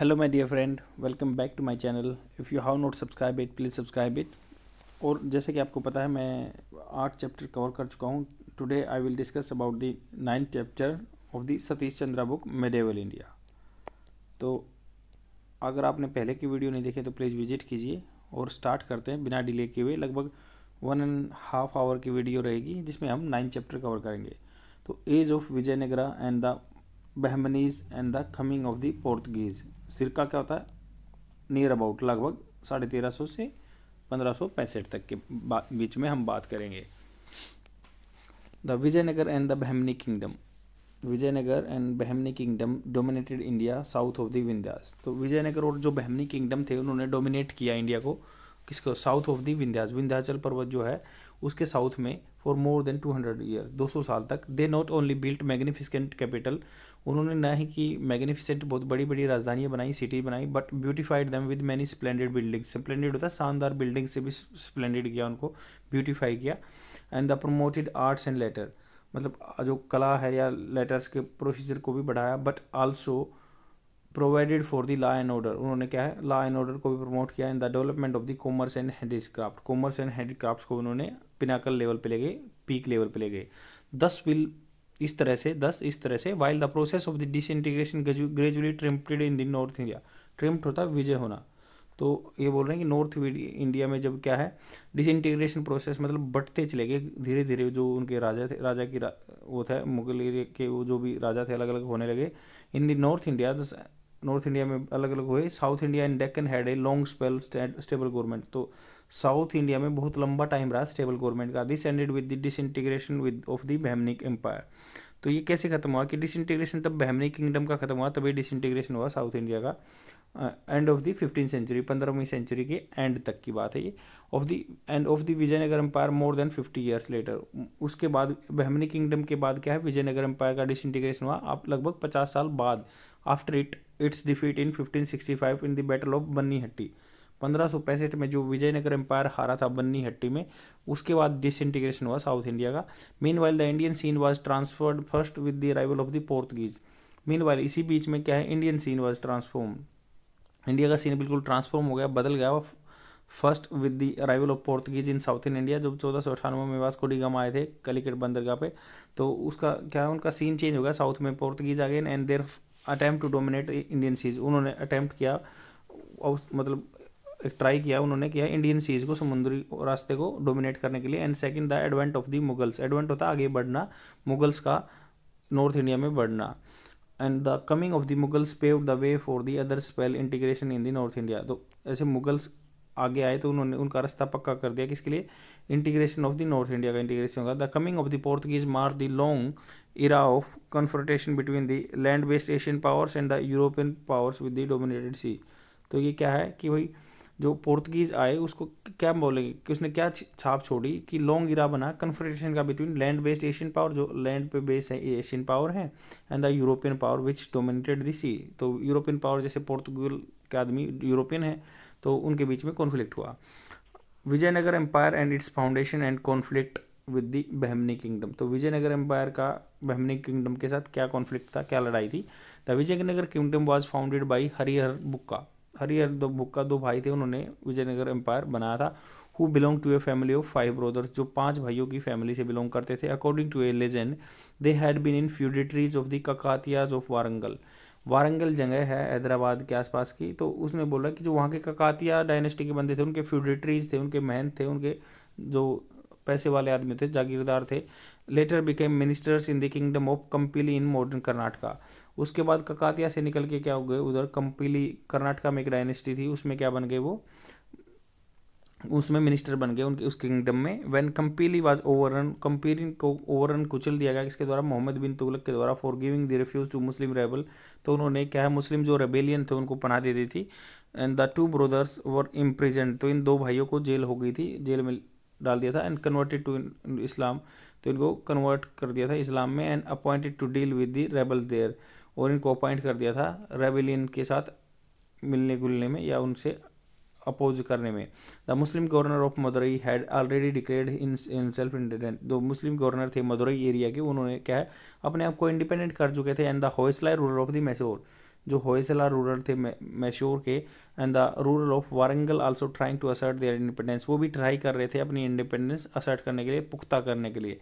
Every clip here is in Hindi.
Hello my dear friend welcome back to my channel if you have not subscribe it please subscribe it और जैसे कि आपको पता है मैं आठ चैप्टर कवर कर चुका हूँ today I will discuss about the ninth chapter of the Satish Chandra book medieval India तो अगर आपने पहले की वीडियो नहीं देखी तो प्लीज़ विजिट कीजिए और स्टार्ट करते हैं बिना डिले किए हुए लगभग वन एंड हाफ आवर की वीडियो रहेगी जिसमें हम नाइन चैप्टर कवर करेंगे तो age of Vijayanagara and the Bahmanis and the coming of the Portuguese सिरका क्या होता है नियर अबाउट लगभग साढ़े तेरह सौ से पंद्रह सौ पैंसठ तक के बीच में हम बात करेंगे the Vijayanagar and the Bahmani kingdom Vijayanagar and Bahmani kingdom dominated India south of the Vindhyas तो विजयनगर और जो बहमनी किंगडम थे उन्होंने डोमिनेट किया इंडिया को किसको south of the Vindhyachal Vindhyachal पर्वत जो है उसके साउथ में for more than two hundred year दो सौ साल तक they not only built magnificent capital उन्होंने ना ही कि मैग्नीफिसेंट बहुत बड़ी बड़ी राजधानियाँ बनाई सिटी बनाई but beautified them with many splendid building splendid होता है शानदार बिल्डिंग से भी स्पलेंडेड किया उनको ब्यूटीफाई किया and the promoted arts and letter मतलब जो कला है या लेटर्स के प्रोसीजर को भी बढ़ाया but also provided for the law and order उन्होंने क्या है लॉ एंड ऑर्डर को भी प्रमोट किया in the development of the commerce and handicraft commerce and handicraft को उन्होंने पिनाकल लेवल पे ले गए पीक लेवल पे ले गए दस विल इस तरह से दस इस तरह से while the process of the disintegration gradually triumphed in the north India triumph होता है विजय होना तो ये बोल रहे हैं कि नॉर्थ इंडिया में जब क्या है डिस इंटीग्रेशन प्रोसेस मतलब बटते चले गए धीरे धीरे जो उनके राजा थे राजा की रा, वो था मुगल एरिया के वो जो भी राजा थे अलग अलग होने लगे in the north India north India में अलग अलग हुए south India and Deccan had a long spell stable government तो साउथ इंडिया में बहुत लंबा टाइम रहा स्टेबल गवर्नमेंट का this ended with the integration with of the Bahmani empire तो ये कैसे खत्म हुआ कि इंटीग्रेशन तब बहमनिक किंगडम का खत्म हुआ तभी डिस इंटीग्रेशन हुआ साउथ इंडिया का end of the fifteen century पंद्रहवीं सेंचुरी के एंड तक की बात है ये of the end of the Vijayanagar empire more than fifty years later उसके बाद बहमनी किंगडम के बाद क्या है विजयनगर एम्पायर का डिसइंटीग्रेशन हुआ आप लगभग पचास साल बाद after it its defeat in 1565 in the battle of Banni Hatti पंद्रह में जो विजयनगर एम्पायर हारा था बन्नी हट्टी में उसके बाद डिसइंटीग्रेशन हुआ साउथ इंडिया का meanwhile the Indian scene was transferred first with the arrival of the Portuguese meanwhile इसी बीच में क्या है Indian scene was transform India का सीन बिल्कुल ट्रांसफॉर्म हो गया बदल गया first with the arrival of Portuguese in south in India जब चौदह सौ अठानवे में वास्को डिगम आए थे कलिकट बंदरगाह पे तो उसका क्या है उनका सीन चेंज हो गया साउथ में पोर्तगीज आ गए and their attempt to dominate Indian seas उन्होंने अटैम्प्ट किया मतलब एक ट्राई किया उन्होंने किया इंडियन सीज को समुद्री रास्ते को डोमिनेट करने के लिए and second the advent of the Mughals advent होता आगे बढ़ना मुगल्स का नॉर्थ इंडिया में बढ़ना and the coming of the Mughals pave the way for the other spell integration in the north India तो ऐसे मुगल्स आगे आए तो उन्होंने उनका रास्ता पक्का कर दिया किसके लिए integration of the north India का इंटीग्रेशन होगा the coming of the Portuguese mark the long era of confrontation between the land based Asian powers and the European powers with the dominated sea तो ये क्या है कि भाई जो पोर्तुगीज आए उसको क्या बोलेंगे कि उसने क्या छाप छोड़ी कि लॉन्ग इरा बना कन्फर्टेशन का between land based Asian power जो लैंड पे बेस है एशियन पावर है and the European power which dominated the sea तो यूरोपियन पावर जैसे पोर्तुगल के आदमी यूरोपियन है तो उनके बीच में कॉन्फ्लिक्ट हुआ Vijayanagar empire and its foundation and conflict with the Bahmani kingdom तो विजयनगर एम्पायर का बहमनी किंगडम के साथ क्या कॉन्फ्लिक्ट था क्या लड़ाई थी the Vijayanagar kingdom was founded by Harihara Bukka Harihara दो बुक्का दो भाई थे उन्होंने विजयनगर एम्पायर बनाया था who belong to a family of five brothers जो पांच भाइयों की फैमिली से बिलोंग करते थे according to a legend they had been in feudatories of the Kakatiyas of Warangal Warangal जगह है हैदराबाद के आसपास की तो उसने बोला कि जो वहाँ के ककातिया डायनेस्टी के बंदे थे उनके फ्यूडिटरीज थे उनके महंत थे उनके जो पैसे वाले आदमी थे जागीरदार थे later became ministers in the kingdom of Kampili in modern Karnataka उसके बाद ककातिया से निकल के क्या हो गए उधर कंपिली कर्नाटका में एक डायनेस्टी थी उसमें क्या बन गए वो उसमें मिनिस्टर बन गए उनके उस किंगडम में when Kampili was run Kampili को ओवर रन कुचल दिया गया इसके द्वारा मोहम्मद बिन तुगलक के द्वारा for giving the refuge to Muslim rebel तो उन्होंने क्या है मुस्लिम जो रेबेलियन थे उनको पना दे दी थी and the two brothers were imprisoned तो इन दो भाइयों को जेल हो गई थी जेल में डाल दिया था एंड कन्वर्टेड टू इस्लाम तो इनको कन्वर्ट कर दिया था इस्लाम में and appointed to deal with the rebel there और इनको अपॉइंट कर दिया था रेबेलियन के साथ मिलने गुलने में या उनसे अपोज करने में the Muslim governor of Madurai had already declared in self independent दो मुस्लिम गवर्नर थे मदुरई एरिया के उन्होंने क्या है अपने आप को इंडिपेंडेंट कर चुके थे and the Hoysala ruler of the Mysore जो होयसला रूरल थे मैशोर के and the ruler of Warangal also trying to assert their independence वो भी ट्राई कर रहे थे अपनी इंडिपेंडेंस असर्ट करने के लिए पुख्ता करने के लिए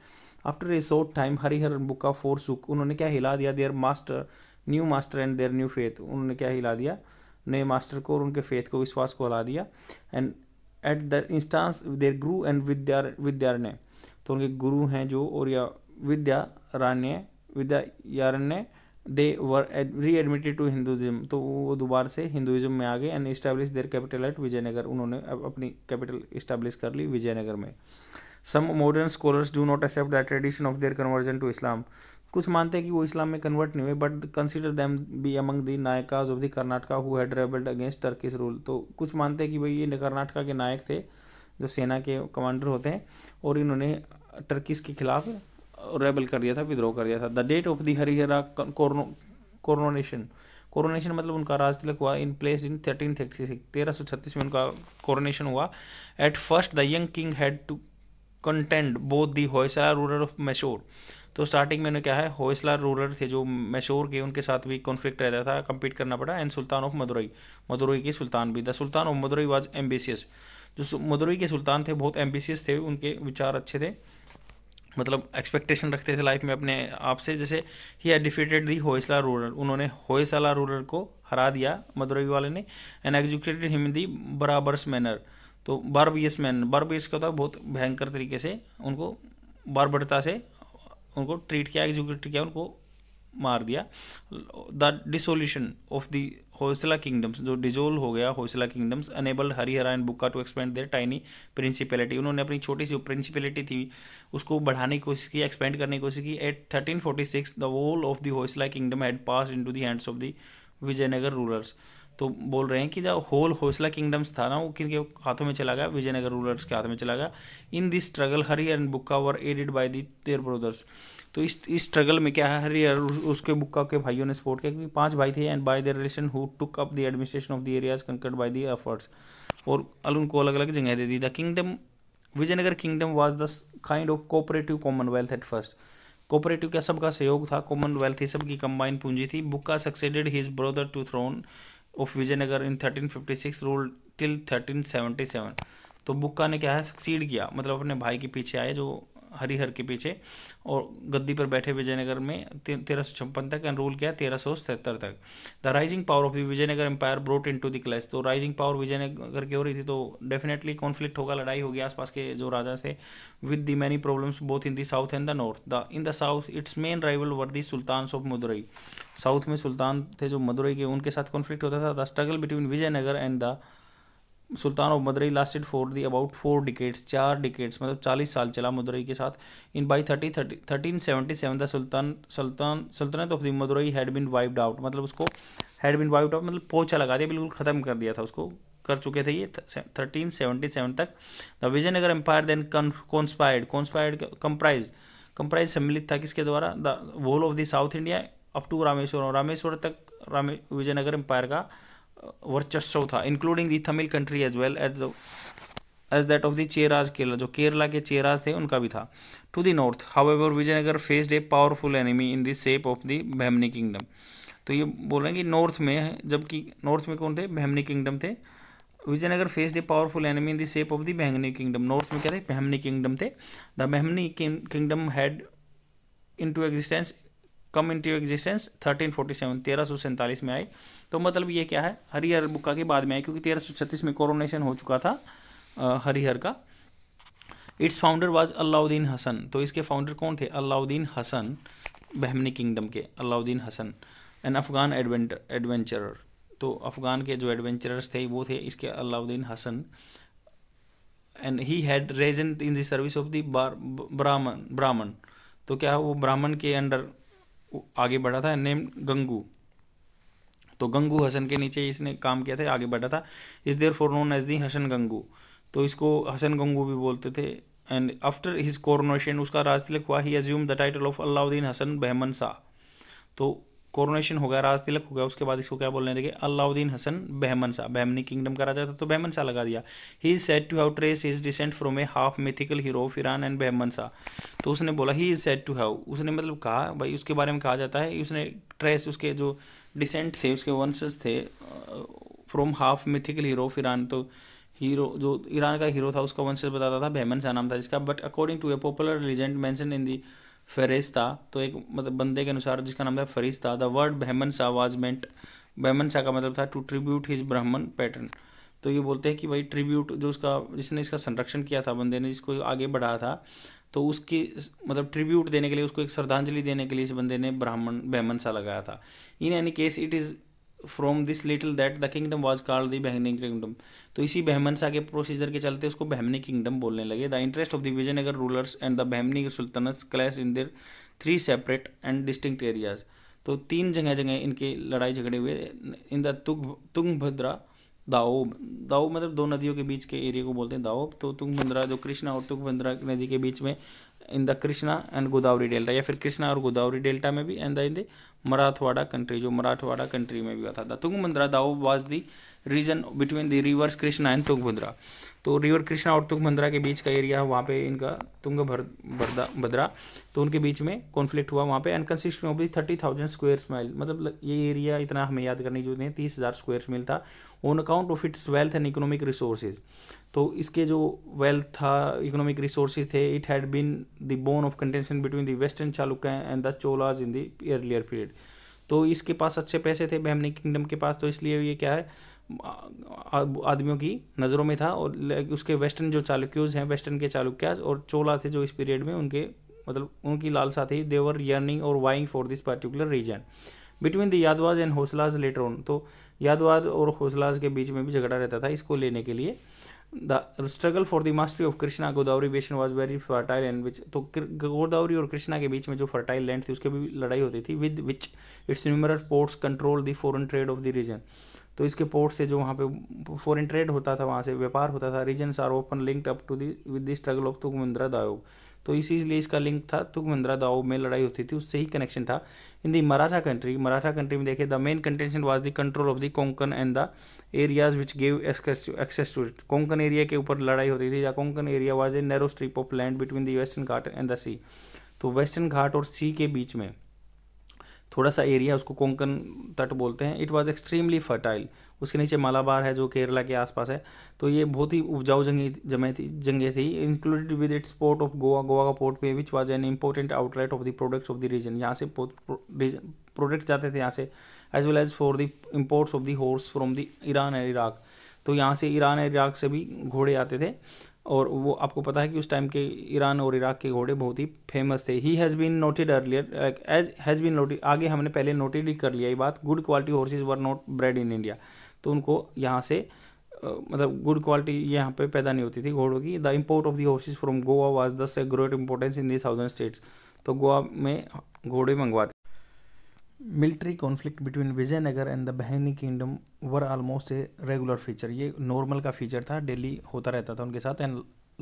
after a short time Harihar of forsook उन्होंने क्या हिला दिया their master new master and their new faith उन्होंने क्या हिला दिया नए मास्टर को और उनके फेथ को विश्वास को हला दिया and at the instance their guru and विद्या विद्यारण्य तो उनके गुरु हैं जो और या विद्या यारण्य दे वर री एडमिटेड टू हिंदुज़म तो वो दोबारा से हिंदुज़म में आ गए and establish their capital at Vijayanagar उन्होंने अपनी कैपिटल इस्टेब्लिश कर ली विजयनगर में some modern scholars do not accept the tradition of their conversion to Islam कुछ मानते हैं कि वो इस्लाम में कन्वर्ट नहीं हुए but consider them be among the Nayakas of the Karnataka who had rebelled against Turkish rule तो कुछ मानते हैं कि भाई ये कर्नाटका के नायक थे जो सेना के कमांडर होते हैं और इन्होंने टर्किस के खिलाफ रेबल कर दिया था विद्रोह कर दिया था the date of the Harihara coronation coronation मतलब उनका राज तिलक हुआ in place in thirteen thirty six तेरह सौ छत्तीस में उनका कोरोनेशन हुआ at first the young king had to contend both the Hoysala ruler of Mysore तो स्टार्टिंग में उन्हें क्या है होसला रूलर थे जो मैशोर के उनके साथ भी कॉन्फ्लिक्ट रहता था कम्पीट करना पड़ा and sultan of Madurai Madurai के सुल्तान भी the sultan of Madurai was ambitious जो मदुरई के सुल्तान थे बहुत एम्बिसियस थे उनके विचार अच्छे थे मतलब एक्सपेक्टेशन रखते थे लाइफ में अपने आप से जैसे ही had defeated the Hoysala ruler उन्होंने होइसला रूरल को हरा दिया मदुरई वाले ने and executed him the barbarous manner तो बारबियस मैन बारबियस का था तो बहुत भयंकर तरीके से उनको बारबरता से उनको ट्रीट किया एग्जीक्यूट किया उनको मार दिया the dissolution of the Hoysala kingdoms जो डिजोल्व हो गया Hoysala kingdoms enable Harihara and Bukka to expand their tiny principality उन्होंने अपनी छोटी सी प्रिंसिपैलिटी थी उसको बढ़ाने की कोशिश की एक्सपेंड करने की कोशिश की at thirteen forty six the whole of the Hoysala kingdom had pass in to the of the Vijayanagar rulers तो बोल रहे हैं कि जो होल होसला किंगडम्स था ना वो किन के हाथों में चला गया विजयनगर रूलर्स के हाथ में चला गया in this struggle Hari and Bukka were aided by the their brothers तो इस इस स्ट्रगल में क्या है हरी उसके बुक्का के भाइयों ने सपोर्ट किया क्योंकि पांच भाई थे and by the relation who took up the administration of the areas conquered by the efforts और उनको अलग अलग जगह दे दी the kingdom Vijayanagar kingdom was the kind of cooperative commonwealth at first cooperative क्या सबका सहयोग था कॉमनवेल्थ थी सबकी कंबाइंड पूंजी थी Bukka succeeded his brother to throne of Vijayanagar in 1356 rule till 1377 तो बुक्का ने क्या है सक्सीड किया मतलब अपने भाई के पीछे आए जो हरिहर के पीछे और गद्दी पर बैठे विजयनगर में तेरह सौ छप्पन तक एंड रूल किया तेरह सौ सतहत्तर तक the rising power of Vijayanagar empire brought in to the तो राइजिंग पावर विजयनगर की हो रही थी तो डेफिनेटली कॉन्फ्लिक्ट होगा लड़ाई होगी आसपास के जो राजा थे with the many problems both in the south and the north the in the south its main rival were the sultan of Madurai south में सुल्तान थे जो मदुरई के उनके साथ कॉन्फ्लिक्ट होता था the struggle between Vijayanagar and the sultan of Madurai lasted for the about four decades चार डिकेट्स मतलब चालीस साल चला मदुरई के साथ in by thirty thirty thirteen seventy seven the sultan sultan sultanate of the Madurai had been wiped out मतलब उसको हैड बिन वाइप्ड आउट मतलब पोछा लगा दिया बिल्कुल ख़त्म कर दिया था उसको कर चुके थे ये थर्टीन सेवेंटी सेवन तक the Vijayanagar empire then conspired conspired comprised comprised सम्मिलित था किसके द्वारा the whole of the south India up to Rameshwar Rameshwar तक रामे विजयनगर एम्पायर का वर्चस्व था including the Tamil country as well at as that of the Cheras Kerala जो केरला के चेराज थे उनका भी था to the north however Vijayanagar faced a powerful enemy in the of the Bahmani kingdom तो ये बोल रहे हैं कि नॉर्थ में जबकि नॉर्थ में कौन थे बहमनी किंगडम थे Vijayanagar faced a powerful enemy in the shape of the Bahmani kingdom north में क्या थे बहमनी किंगडम थे the Bahmani kingdom had into existence come into existence thirteen forty seven तेरह सौ सैंतालीस में आई तो मतलब ये क्या है हरिहर बुक्का के बाद में आई क्योंकि तेरह सौ छत्तीस में कोरोनेशन हो चुका था हरिहर का its founder was Alauddin Hasan तो इसके फाउंडर कौन थे अलाउद्दीन हसन बहमनी किंगडम के Alauddin Hasan an Afghan adventure तो अफगान के जो एडवेंचरर्स थे वो थे इसके Alauddin Hasan and he had regent in the service of the Brahmin Brahmin तो क्या वो ब्राह्मण के अंडर आगे बढ़ा था नेम गंगू तो गंगू हसन के नीचे इसने काम किया था आगे बढ़ा था is therefore known as the Hasan Gangu तो इसको हसन गंगू भी बोलते थे एंड आफ्टर हिज कॉर्नोशन उसका राजतिलक हुआ he assume the title of Alauddin Hasan Bahman Shah तो कोरोनेशन हो गया राज तिलक हो गया उसके बाद इसको क्या बोलने लगे अलाउद्दीन हसन बहमन शाह बहमनी किंगडम का राजा था तो बहमन शाह लगा दिया he is said to have trace is descent from a half mythical hero of Iran and Bahman Shah तो उसने बोला he is said to have उसने मतलब कहा भाई उसके बारे में कहा जाता है उसने ट्रेस उसके जो डिसेंट थे उसके वंशज थे from half mythical hero of Iran तो हीरो जो ईरान का हीरो था उसका वंशज बताता था बहमन शाह नाम था जिसका but according to a popular legend mentioned in the Farishta तो एक मतलब बंदे के अनुसार जिसका नाम था Farishta the word Bahman Shah was meant Bahman Shah का मतलब था to tribute his Brahmin patron तो ये बोलते हैं कि भाई ट्रिब्यूट जो उसका जिसने इसका संरक्षण किया था बंदे ने जिसको आगे बढ़ाया था तो उसकी मतलब ट्रिब्यूट देने के लिए उसको एक श्रद्धांजलि देने के लिए इस बंदे ने ब्राह्मण बहमन सा लगाया था in any case it is from this little that the kingdom was called the Bahmani kingdom तो इसी बहमनसा के प्रोसीजर के चलते उसको बहमनी किंगडम बोलने लगे the interest of the Vijayanagar rulers and the Bahmani sultans clash in their three separate and distinct areas तो तीन जगह जगह इनके लड़ाई झगड़े हुए इन द तुंग तुंगभद्रा दाओब दाओब मतलब दो नदियों के बीच के एरिया को बोलते हैं दाओब तो तुंगभद्रा जो कृष्णा और तुंगभद्रा नदी के बीच में in the Krishna and Godavari delta या फिर कृष्णा और गोदावरी डेल्टा में भी and in the Marathwada country जो मराठवाड़ा कंट्री में भी हुआ था the Tungabhadra doab was the region between the rivers Krishna and Tungabhadra तो रिवर कृष्णा और तुंगभद्रा के बीच का एरिया है वहाँ पे इनका तुंग भर भद्रा तो उनके बीच में कॉन्फ्लिक्ट हुआ वहाँ पे and consist of the thirty thousand square mile मतलब ये एरिया इतना हमें याद करनी जो है तीस हज़ार स्क्वेयर माइल था on account of its wealth and economic resources तो इसके जो वेल्थ था इकोनॉमिक रिसोर्सेज थे it had been the bone of contention between the western Chaluk and the Cholas in the earlier period तो इसके पास अच्छे पैसे थे बहमनी किंगडम के पास तो इसलिए ये क्या है आदमियों की नज़रों में था और उसके वेस्टर्न जो चालुक्यूज हैं वेस्टर्न के चालुक्याज और चोला थे जो इस पीरियड में उनके मतलब उनकी लालसा थी देवर यर्निंग तो और vying for this particular region between the Yadavas and Hoysalas later on तो यादवाज और हौसलाज के बीच में भी झगड़ा रहता था इसको लेने के लिए the struggle for the mastery of Krishna Godavari basin was very fertile and which तो गोदावरी और कृष्णा के बीच में जो फर्टाइल लैंड थी उसके भी लड़ाई होती थी with which its numeral ports control the foreign trade of the region तो इसके पोर्ट से जो वहाँ पे फॉरन ट्रेड होता था वहाँ से व्यापार होता था regions are open linked up to the with the struggle of Tungabhadra doab तो इसीलिए इसका लिंक था तुगमंद्रा दाओ में लड़ाई होती थी उससे ही कनेक्शन था in the Maratha country Maratha country में देखे the main contention was the control of the Konkan and the areas which gave access to it Konkan area के ऊपर लड़ाई होती थी या Konkan area was a narrow strip of land between the western Ghat and the sea तो वेस्टर्न घाट और सी के बीच में थोड़ा सा एरिया उसको कोंकण तट बोलते हैं इट वॉज एक्सट्रीमली फर्टाइल उसके नीचे मालाबार है जो केरला के आसपास है तो ये बहुत ही उपजाऊ जंगी जमे थी जंगे थी included with its port of Goa Goa का पोर्ट पे which was an important outlet of the products of the region यहाँ से प्रोडक्ट जाते थे यहाँ से as well as for the imports of the horse from the Iran and Iraq तो यहाँ से ईरान एंड इराक से भी घोड़े आते थे और वो आपको पता है कि उस टाइम के ईरान और इराक के घोड़े बहुत ही फेमस थे he has been noted earlier as has been noted आगे हमने पहले नोटेड ही कर लिया ये बात good quality horses were not bred in India तो उनको यहाँ से मतलब गुड क्वालिटी यहाँ पे पैदा नहीं होती थी घोड़ों की the import of the horses from Goa was thus great importance in the southern states तो गोवा में घोड़े मंगवाते military conflict between Vijayanagar and the Bahmani kingdom were almost a regular feature ये नॉर्मल का फीचर था डेली होता रहता था उनके साथ and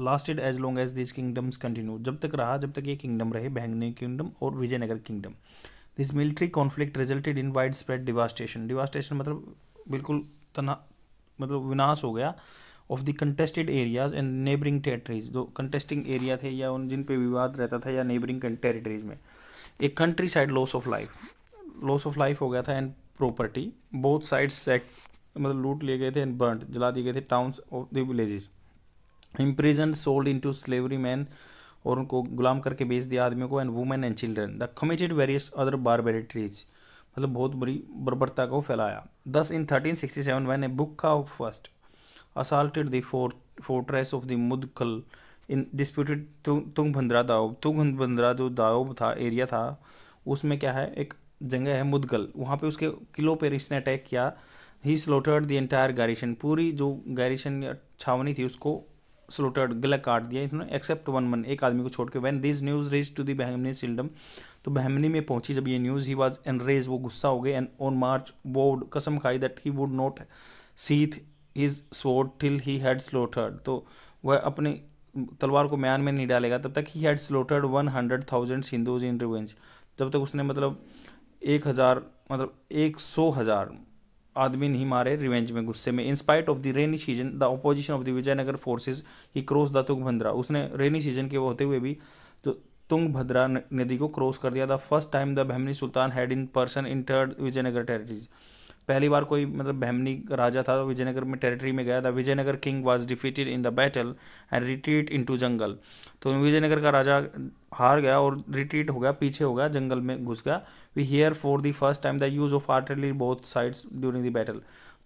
lasted as long as this kingdoms continue जब तक रहा जब तक ये किंगडम रहे बहनी किंगडम और Vijayanagara kingdom this military conflict resulted in widespread devastation devastation मतलब बिल्कुल तना मतलब विनाश हो गया of the contested areas and neighbouring territories जो कंटेस्टिंग एरिया थे या उन जिन पे विवाद रहता था या नेबरिंग टेरिटरीज में a countryside loss of life loss of life हो गया था एंड प्रॉपर्टी बोथ साइड सेक मतलब लूट लिए गए थे एंड बर्न जला दिए गए थे towns of the villages imprison sold into slavery men और उनको गुलाम करके बेच दिया आदमियों को and women and children the committed various other barbarities मतलब बहुत बुरी बर्बरता को फैलाया दस in thirteen sixty seven when a Bukka first assaulted fortress of the Mudkal in disputed Tunga Bhadra doab Tunga भंद्रा जो दाओब था एरिया था उसमें क्या है एक जगह है मुदगल वहाँ पे उसके किलो पर इसने अटैक किया ही स्लोटर्ड दी एंटायर गैरिशन पूरी जो गारिशन छावनी थी उसको स्लोटर्ड गला काट दिया इन्होंने एक्सेप्ट वन मन एक आदमी को छोड़ के when this news rage to the Bahmani सिल्डम तो बहमनी में पहुंची जब ये news he was an rage वो गुस्सा हो गए एंड ऑन मार्च वो कसम खाई that he would not sheath his sword till he had slaughtered तो वह अपने तलवार को म्यान में नहीं डालेगा तब तक he had slaughtered one hundred thousand Hindus in revenge जब तक उसने मतलब एक हज़ार मतलब एक सौ हज़ार आदमी नहीं मारे रिवेंज में गुस्से में in spite of the rainy season the opposition of the Vijayanagara forces he cross the Tunga Bhadra उसने रेनी सीजन के होते हुए भी जो भद्रा नदी को क्रॉस कर दिया the first time the Bahmani sultan had in person entered Vijayanagara territories पहली बार कोई मतलब बहमनी राजा था तो विजयनगर में टेरिटरी में गया था Vijayanagara king was defeated in the battle and retreat into jungle तो विजयनगर का राजा हार गया और रिट्रीट हो गया पीछे हो गया जंगल में घुस गया we hear for the first time the use of artillery both sides during the battle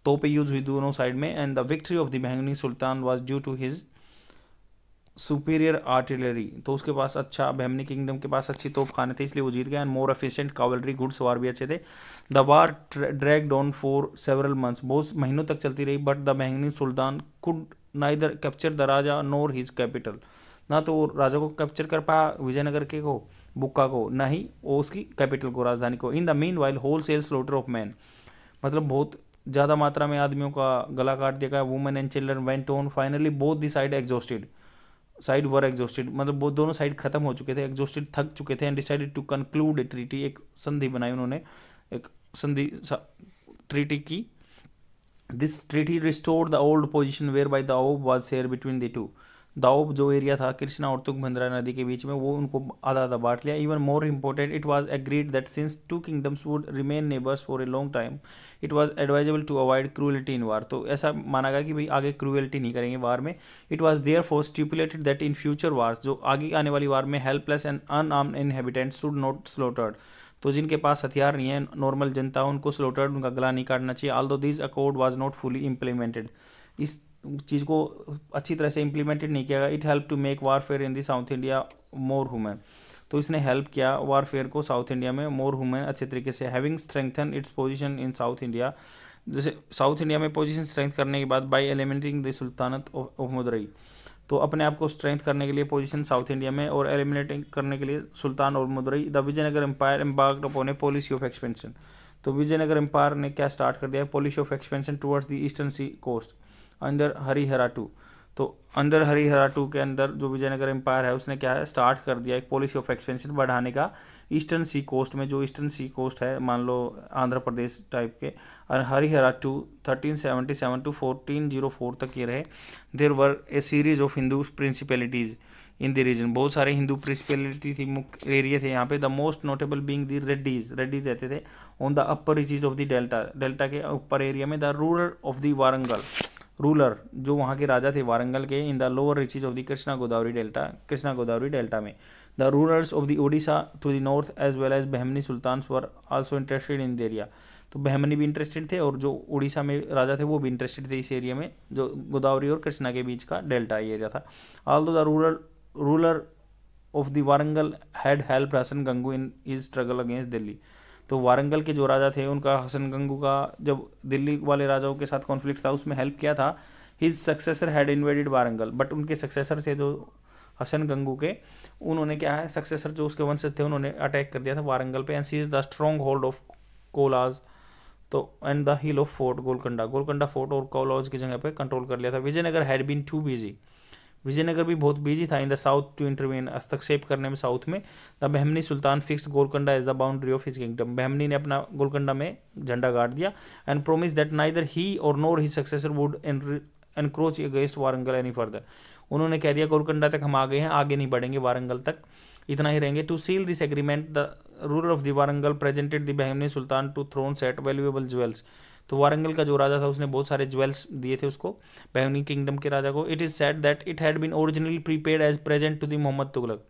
तो पे यूज़ हुई दोनों साइड में and the victory of the Bahmani sultan was due to his superior artillery तो उसके पास अच्छा बहमनी किंगडम के पास अच्छी तोप खाने थे इसलिए वो जीत गए एंड मोर एफिशिएंट कावलरी सवार भी अच्छे थे the war drag down for several months बहुत महीनों तक चलती रही but the Bahmani sultan could neither capture the raja nor his capital ना तो वो राजा को कैप्चर कर पाया विजयनगर के को बुक्का को ना ही वो उसकी कैपिटल को राजधानी को in the meanwhile wholesale slaughter of men मतलब बहुत ज़्यादा मात्रा में आदमियों का गला काट दिया गया women and children went on finally both this side exhausted side were exhausted मतलब वो दोनों साइड खत्म हो चुके थे एग्जॉस्टेड थक चुके थे and decided to conclude a treaty एक संधि बनाई उन्होंने एक संधि ट्रीटी की this treaty restore the old position whereby the ओ was share between the two doab जो एरिया था कृष्णा और तुंगभद्रा नदी के बीच में वो उनको आधा आधा बांट लिया even more important it was agreed that since two kingdoms would remain neighbours for a long time it was advisable to avoid cruelty in war तो ऐसा माना गया कि भाई आगे क्रूअल्टी नहीं करेंगे वार में it was therefore stipulated that in future war जो आगे आने वाली वार में helpless and arm inhabitant should not slaughtered तो जिनके पास हथियार नहीं है नॉर्मल जनता उनको स्लोटर्ड उनका गला नहीं काटना चाहिए although this accord was not fully implemented इस चीज़ को अच्छी तरह से इम्प्लीमेंटेड नहीं किया गया it help to make warfare in the south India more humane तो इसने हेल्प किया वारफेयर को साउथ इंडिया में मोर हुमैन अच्छे तरीके से having strengthen its position in south India जैसे साउथ इंडिया में पोजिशन स्ट्रेंथ करने के बाद by eliminating the sultanate of Madurai तो अपने आप को स्ट्रेंथ करने के लिए पोजीशन साउथ इंडिया में और एलिमिनेटिंग करने के लिए सुल्तान और Madurai the Vijayanagar empire embark upon a policy of expansion तो विजयनगर एम्पायर ने क्या स्टार्ट कर दिया policy of expansion towards the eastern sea coast under Harihara two तो अंडर हरिहरा टू के अंदर जो विजयनगर एम्पायर है उसने क्या है स्टार्ट कर दिया एक पॉलिसी ऑफ एक्सपेंशन बढ़ाने का ईस्टर्न सी कोस्ट में जो ईस्टर्न सी कोस्ट है मान लो आंध्र प्रदेश टाइप के और Harihara two thirteen seventy seven to fourteen zero four तक ये रहे there were a series of Hindu principalities in the region बहुत सारे हिंदू प्रिंसिपैलिटी थी मुख्य एरिया थे यहाँ पे the most notable being the Reddis Reddi रहते थे on the upper reaches of the delta delta के अपर एरिया में the ruler of the Warangal ruler जो वहाँ के राजा थे वारंगल के in the lower reaches of the Krishna Godavari delta Krishna Godavari delta में the rulers of the Odisha to the north as well as Bahmani sultan were also interested in the area तो बहमनी भी इंटरेस्टेड थे और जो उड़ीसा में राजा थे वो भी इंटरेस्टेड थे इस एरिया में जो गोदावरी और कृष्णा के बीच का डेल्टा एरिया था although the ruler ruler of the Warangal had help Hasan Gangu in his struggle against Delhi तो वारंगल के जो राजा थे उनका हसन गंगू का जब दिल्ली वाले राजाओं के साथ कॉन्फ्लिक्ट था उसमें हेल्प किया था his successor had invaded Warangal but उनके सक्सेसर थे जो हसन गंगू के उन्होंने क्या है सक्सेसर जो उसके वंशज थे उन्होंने अटैक कर दिया था वारंगल पे and seized the stronghold of Kaulas तो and the hill of fort Golconda Golconda fort और कोलाज की जगह पे कंट्रोल कर लिया था Vijayanagara had been too busy Vijayanagara भी बहुत बिजी था in the south to intervene हस्तक्षेप करने में साउथ में the Bahmani sultan fix Golconda is the boundary of his kingdom Bahmani ने अपना गोलकंडा में झंडा गाड़ दिया and promise that neither he और nor he successor would encroach against Warangal any further उन्होंने कह दिया गोलकंडा तक हम आ गए हैं आगे नहीं बढ़ेंगे वारंगल तक इतना ही रहेंगे to seal this agreement the ruler of the Warangal presented the Bahmani sultan to throne set valuable jewels तो वारंगल का जो राजा था उसने बहुत सारे ज्वेल्स दिए थे उसको बहनी किंगडम के राजा को it is said that it had been originally prepared as present to the Mohammad Tughlaq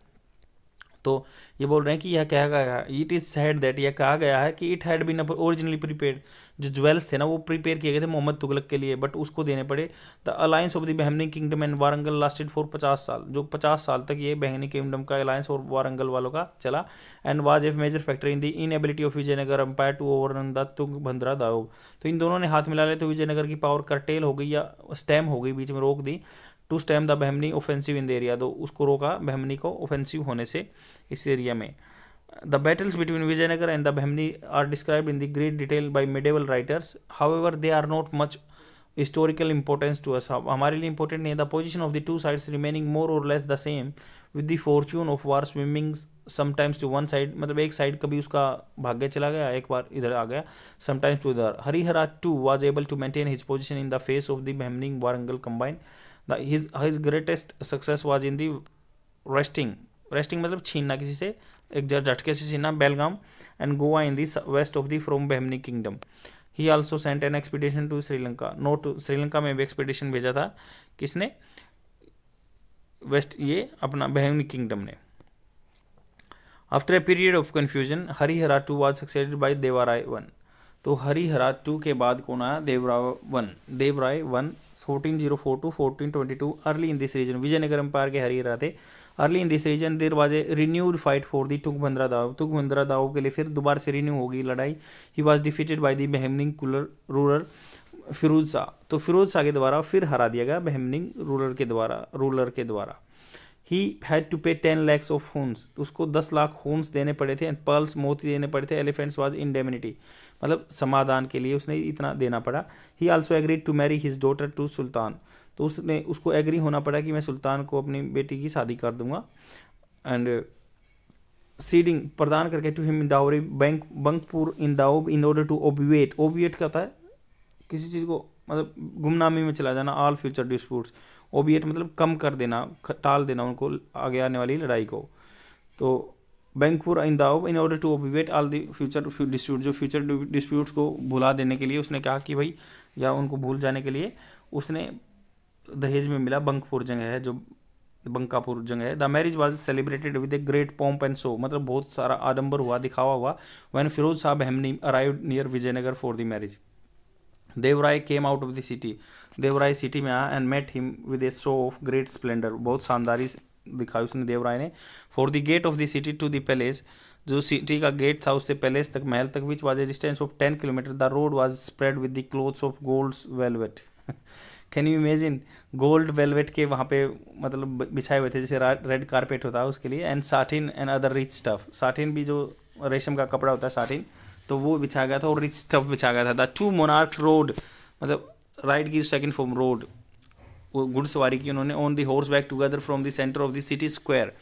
तो ये बोल रहे हैं कि यह कह गया इट इज़ सेड दैट यह कहा गया है कि it had been originally prepare जो ज्वेल्स थे ना वो प्रिपेयर किए गए थे मोहम्मद तुगलक के लिए बट उसको देने पड़े the alliance of the Bahmani kingdom and Warangal lasted for पचास साल जो पचास साल तक ये बहनी किंगडम का अलायंस और वारंगल वालों का चला and was a major factor in the inability of Vijayanagar empire to overrun the Bhadra doab तो इन दोनों ने हाथ मिला लिया तो विजयनगर की पावर करटेल हो गई या स्टैम हो गई बीच में रोक दी to stem the Bahmani offensive in the area तो उसको रोका बहमनी को ऑफेंसिव होने से इस एरिया में the battles between Vijayanagar and the Bahmani are describe in the great detail by medieval writers however they are not much historical importance to us हमारे लिए इंपॉर्टेंट नहीं है the position of the two sides remaining more or less the same with the fortune of war swinging sometimes to one side मतलब एक साइड कभी उसका भाग्य चला गया एक बार इधर आ गया समटाइम्स टू इधर Harihara two was able to maintain his position in the face of the भेमनिंग Warangal combine the his his greatest success was in the resting resting मतलब छीनना किसी से एक झटके से छीनना बेलगाम and Goa in the waste of the from बेहमनी kingdom he also Saint N expedition to Sri Lanka no to Sri Lanka में भी एक्सपीडिशन भेजा था किसने वेस्ट ये अपना बहमनी किंगडम ने after a period of confusion Harihara two was succeeded by Devaraya one तो हरिहरा टू के बाद कौन आया Devaraya one Devaraya one fourteen zero four to fourteen twenty two early in this reign Vijayanagara empire के हरिहरा थे early in this reign there was a renewed fight for the Tungabhadra doab Tungabhadra दाओ के लिए फिर दोबारा से रिन्यू होगी लड़ाई he was defeated by the Bahmani ruler ruler Firoz Shah तो फिरोज शाह के द्वारा फिर हरा दिया गया बहमनिंग रूलर के द्वारा रूलर के द्वारा he had to pay ten lakhs of hons उसको दस लाख होन्स देने पड़े थे एंड पर्ल्स मोती देने पड़े थे एलिफेंट्स वाज इंडेमिनिटी मतलब समाधान के लिए उसने इतना देना पड़ा he also agreed to marry his daughter to sultan तो उसने उसको एग्री होना पड़ा कि मैं सुल्तान को अपनी बेटी की शादी कर दूंगा एंड सीडिंग प्रदान करके टू हिम दावरी बैंक Bankapur in doab in order to obviate obviate का था किसी चीज़ को मतलब गुमनामी में चला जाना ऑल फ्यूचर डिस्प्यूट्स ओबिएट मतलब कम कर देना टाल देना उनको आगे आने वाली लड़ाई को तो Bankapur in doab in order to obviate all the future dispute जो फ्यूचर डिस्प्यूट्स को भुला देने के लिए उसने कहा कि भाई या उनको भूल जाने के लिए उसने दहेज में मिला बंकपुर जगह है जो बंकापुर जगह है the marriage was celebrated with a great pomp and show मतलब बहुत सारा आडंबर हुआ दिखावा हुआ वैन फिरोज साहब Bahmani arrive near Vijayanagar for the marriage Devaraya came out of the city Devaraya city में आया and met him with a show of great splendour बहुत शानदारी दिखाई उसने देवराय ने for the gate of the city to the palace जो सिटी का गेट था उससे पैलेस तक महल तक which was a distance of ten kilometre the road was spread with the cloths of gold velvet can you imagine gold velvet के वहाँ पे मतलब बिछाए हुए थे जैसे रेड कारपेट होता है उसके लिए and satin and other rich stuff satin भी जो रेशम का कपड़ा होता है साटिन तो वो बिछा गया था और रिच स्टफ बिछा गया था द टू मोनार्क रोड मतलब राइट की सेकंड फॉर्म रोड वो घुड़सवारी की उन्होंने on the horseback together from the centre of the city square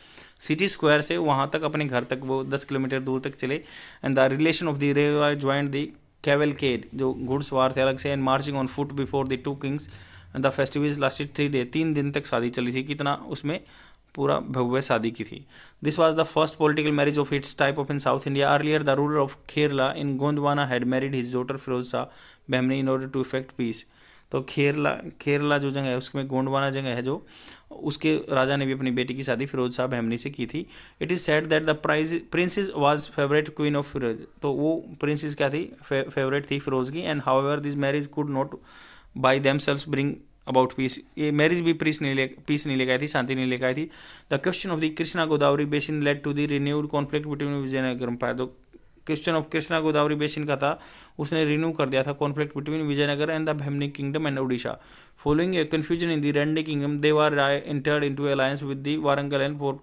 city square से वहाँ तक अपने घर तक वो दस किलोमीटर दूर तक चले and the relation of the railway joint the cavalcade जो घुड़सवार थे अलग से and marching on foot before the two kings the festivals lasted three day तीन दिन तक शादी चली थी कितना उसमें पूरा भव्य शादी की थी this was the first political marriage of its type of in south India earlier the ruler of Kherla in Gondwana had married his daughter Firoz Shah Bahmani in order to effect peace तो खेरला खेरला जो जगह है उसमें गोंडवाना जगह है जो उसके राजा ने भी अपनी बेटी की शादी फिरोज साहब हेमनी से की थी it is said that the prize princess was favourite queen of Firoz तो वो प्रिंसेस क्या थी फे, फेवरेट थी फिरोज की and however this marriage could not by themselves bring about peace ये मैरिज भी पीस नहीं ले पीस नहीं लेकर आई थी शांति नहीं लेकर आई थी the question of the Krishna Godavari basin led to the renewed conflict between Vijayanagar empire दो question of Krishna Godavari basin का था उसने रिन्यू कर दिया था conflict between Vijayanagar and the Bahmani kingdom and Odisha following a confusion in the Reddi kingdom Raya entered into alliance with the Warangal and for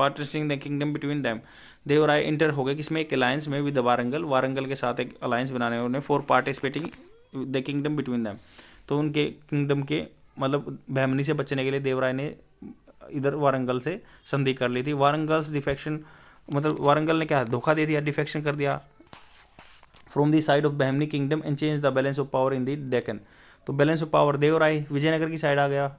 partitioning the kingdom between them Raya enter हो गए किसमें एक अलायंस में विद वारंगल वारंगल के साथ एक अलायंस बनाने उन्होंने for participating the kingdom between them तो उनके किंगडम के मतलब भैमनी से बचने के लिए देवराय ने इधर वारंगल से संधि कर ली थी वारंगल्स डिफेक्शन मतलब वारंगल ने क्या धोखा दे दिया डिफेक्शन कर दिया from the side of Bahmani kingdom and change the balance of power in the Deccan तो balance of power Devaraya Vijayanagar की साइड आ गया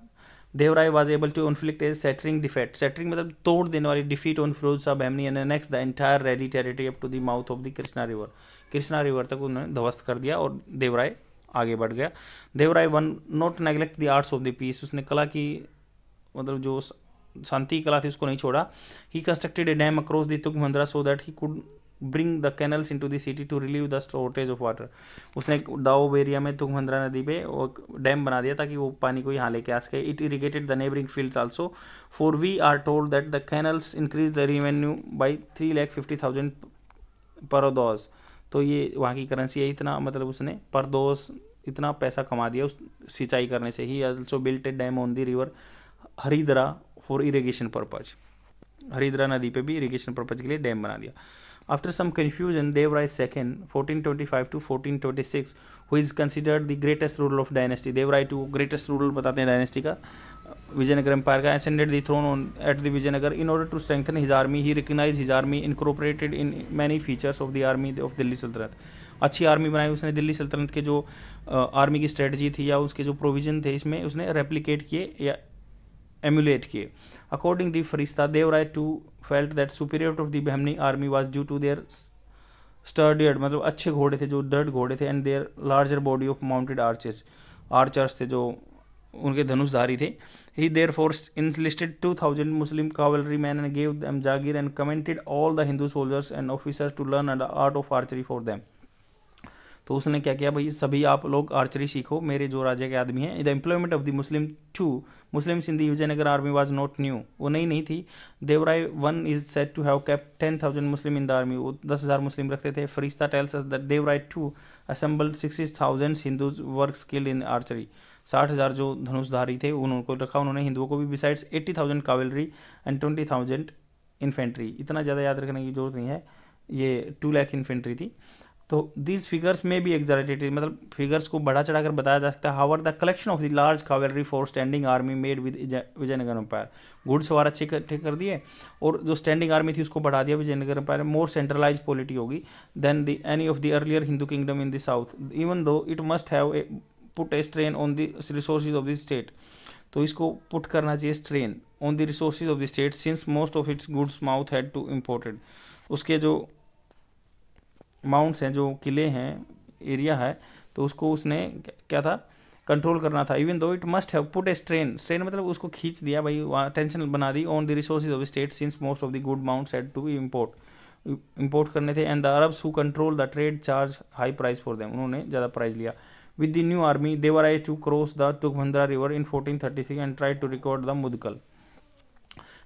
Devaraya was able to inflict as shattering defect shattering मतलब तोड़ देने वाली डिफीट ऑन फिरोज साहब Bahmani and next the entire Reddi territory up to the mouth of the Krishna river Krishna river तक उन्होंने ध्वस्त कर दिया और देवराय आगे बढ़ गया Devaraya one not neglect the arts of the peace उसने कला की मतलब जो शांति कला थी उसको नहीं छोड़ा he constructed a dam across the Mandra so that he could bring the canals in to the city to relieve the shortage of water उसने डाओब एरिया में तुंगभद्रा नदी पे डैम बना दिया ताकि वो पानी को यहाँ लेके आ सके it irrigated the neighbouring field also for we are told that the canals increase the revenue by three lakh fifty thousand per परदोस तो ये वहाँ की करेंसी है इतना मतलब उसने पर दोज इतना पैसा कमा दिया उस सिंचाई करने से he also built a dam on the river Haridra for irrigation purpose Haridra नदी पे भी इरीगेशन पर्पज के लिए डैम बना दिया after some confusion Devaraya second fourteen twenty five to fourteen twenty six who is considered the greatest rule of dynasty Devaraya two greatest rule बताते हैं डायनेस्टी का विजयनगर एम्पायर का ascended the throne on at the Vijayanagar in order to strengthen his army he recognise his army incorporated in many features of the army of Delhi Sultanate अच्छी आर्मी बनाई उसने दिल्ली सल्तनत के जो आर्मी की स्ट्रेटजी थी या उसके जो प्रोविजन थे इसमें उसने रेप्लीकेट किए या एम्यूलेट किए according the Ferishta Devaraya two felt that superior of the Bahmani army was due to their sturdier मतलब अच्छे घोड़े थे जो दर्ड घोड़े थे and their larger body of mounted archers archers थे जो उनके धनुषधारी थे he therefore enlisted two thousand Muslim cavalry man and gave them jagir and commented all the Hindu soldiers and officers to learn the art of archery for them तो उसने क्या किया भाई सभी आप लोग आर्चरी सीखो मेरे जो राजा के आदमी हैं the employment of the Muslim to Muslim in Vijayanagar army was not new वो नई नहीं थी Devaraya one is said to have kept ten thousand Muslim in the army वो दस हज़ार मुस्लिम रखते थे Ferishta tells us that Devaraya two assembled six thousand Hindus work skilled in archery साठ हज़ार जो धनुषधारी थे उनको रखा उन्होंने हिंदुओं को भी besides eighty thousand cavalry and twenty thousand infantry इतना ज़्यादा याद रखने की जरूरत नहीं है ये टू लैख इन्फेंट्री थी तो दीज फिगर्स में भी एग्जरेटेड मतलब फिगर्स को बढ़ा चढ़ाकर बताया जा सकता है however the collection of the large cavalry for standing army made with Vijayanagar empire war अच्छे इकट्ठे कर दिए और जो स्टैंडिंग आर्मी थी उसको बढ़ा दिया Vijayanagar empire more centralise polity होगी than the any of the earlier Hindu kingdom in the south even though it must have a put a strain on the resource of the state तो इसको पुट करना चाहिए strain on the resources of the state since most of its goods mouth had to imported उसके जो माउंट्स हैं जो किले हैं एरिया है तो उसको उसने क्या था कंट्रोल करना था even though it must have put a strain strain मतलब उसको खींच दिया भाई वहाँ टेंशन बना दी on the resources of the state since most of the good mounts had to be import import करने थे and the Arabs who control the trade charge high price for them उन्होंने ज़्यादा प्राइस लिया with the new army Devaraya I to cross the Tungabhadra river in fourteen thirty three and try to record the Mudkal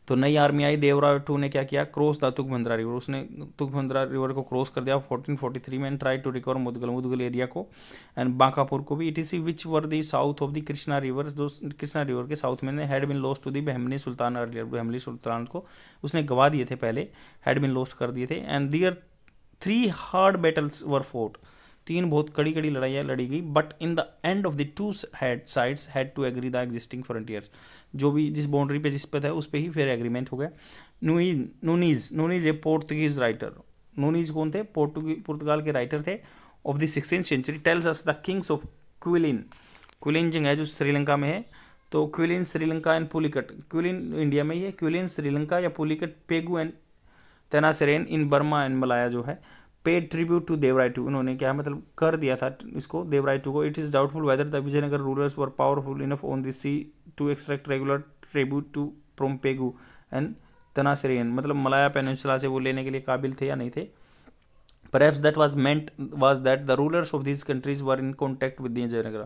तो नई आर्मी आई देवराव टू ने क्या किया क्रॉस द तुकभंद्रा रिवर उसने तुकभंद्रा रिवर को क्रॉस कर दिया 1443 में and try to recover Mudgal Mudgal area को एंड बांकापुर को भी it is which were the south of the Krishna river जो कृष्णा रिवर के साउथ में had been lost to the Bahmani sultan earlier Bahmani sultan को उसने गवा दिए थे पहले हैड बिन लॉस्ट कर दिए थे and there three hard battles were fought तीन बहुत कड़ी कड़ी लड़ाइयाँ लड़ी गई but in the end of the two head sides had to agree the existing frontier जो भी जिस बाउंड्री पे जिस पे था उस पर ही फिर एग्रीमेंट हो गया Nuniz Nuniz Nuniz a Portuguese writer Nuniz कौन थे पुर्तगाल के राइटर थे of the sixteen century tells us the kings of Quilon Quilon जिंग है जो श्रीलंका में है तो क्विलिन श्रीलंका एंड पुलिकट क्विलिन इंडिया में ही है क्विलिन श्रीलंका या Pulicat Pegu and Tenasserim in Burma and Malaya जो है paid tribute to Devaraya two उन्होंने क्या मतलब कर दिया था इसको देवराय टू को it is doubtful whether the Vijayanagar rulers were powerful enough on this sea to extract regular tribute to from Pegu and Tenasserim मतलब मलाया पेनसला से वो लेने के लिए काबिल थे या नहीं थे Perhaps that was meant was that the rulers of this countries were in contact with Vijayanagar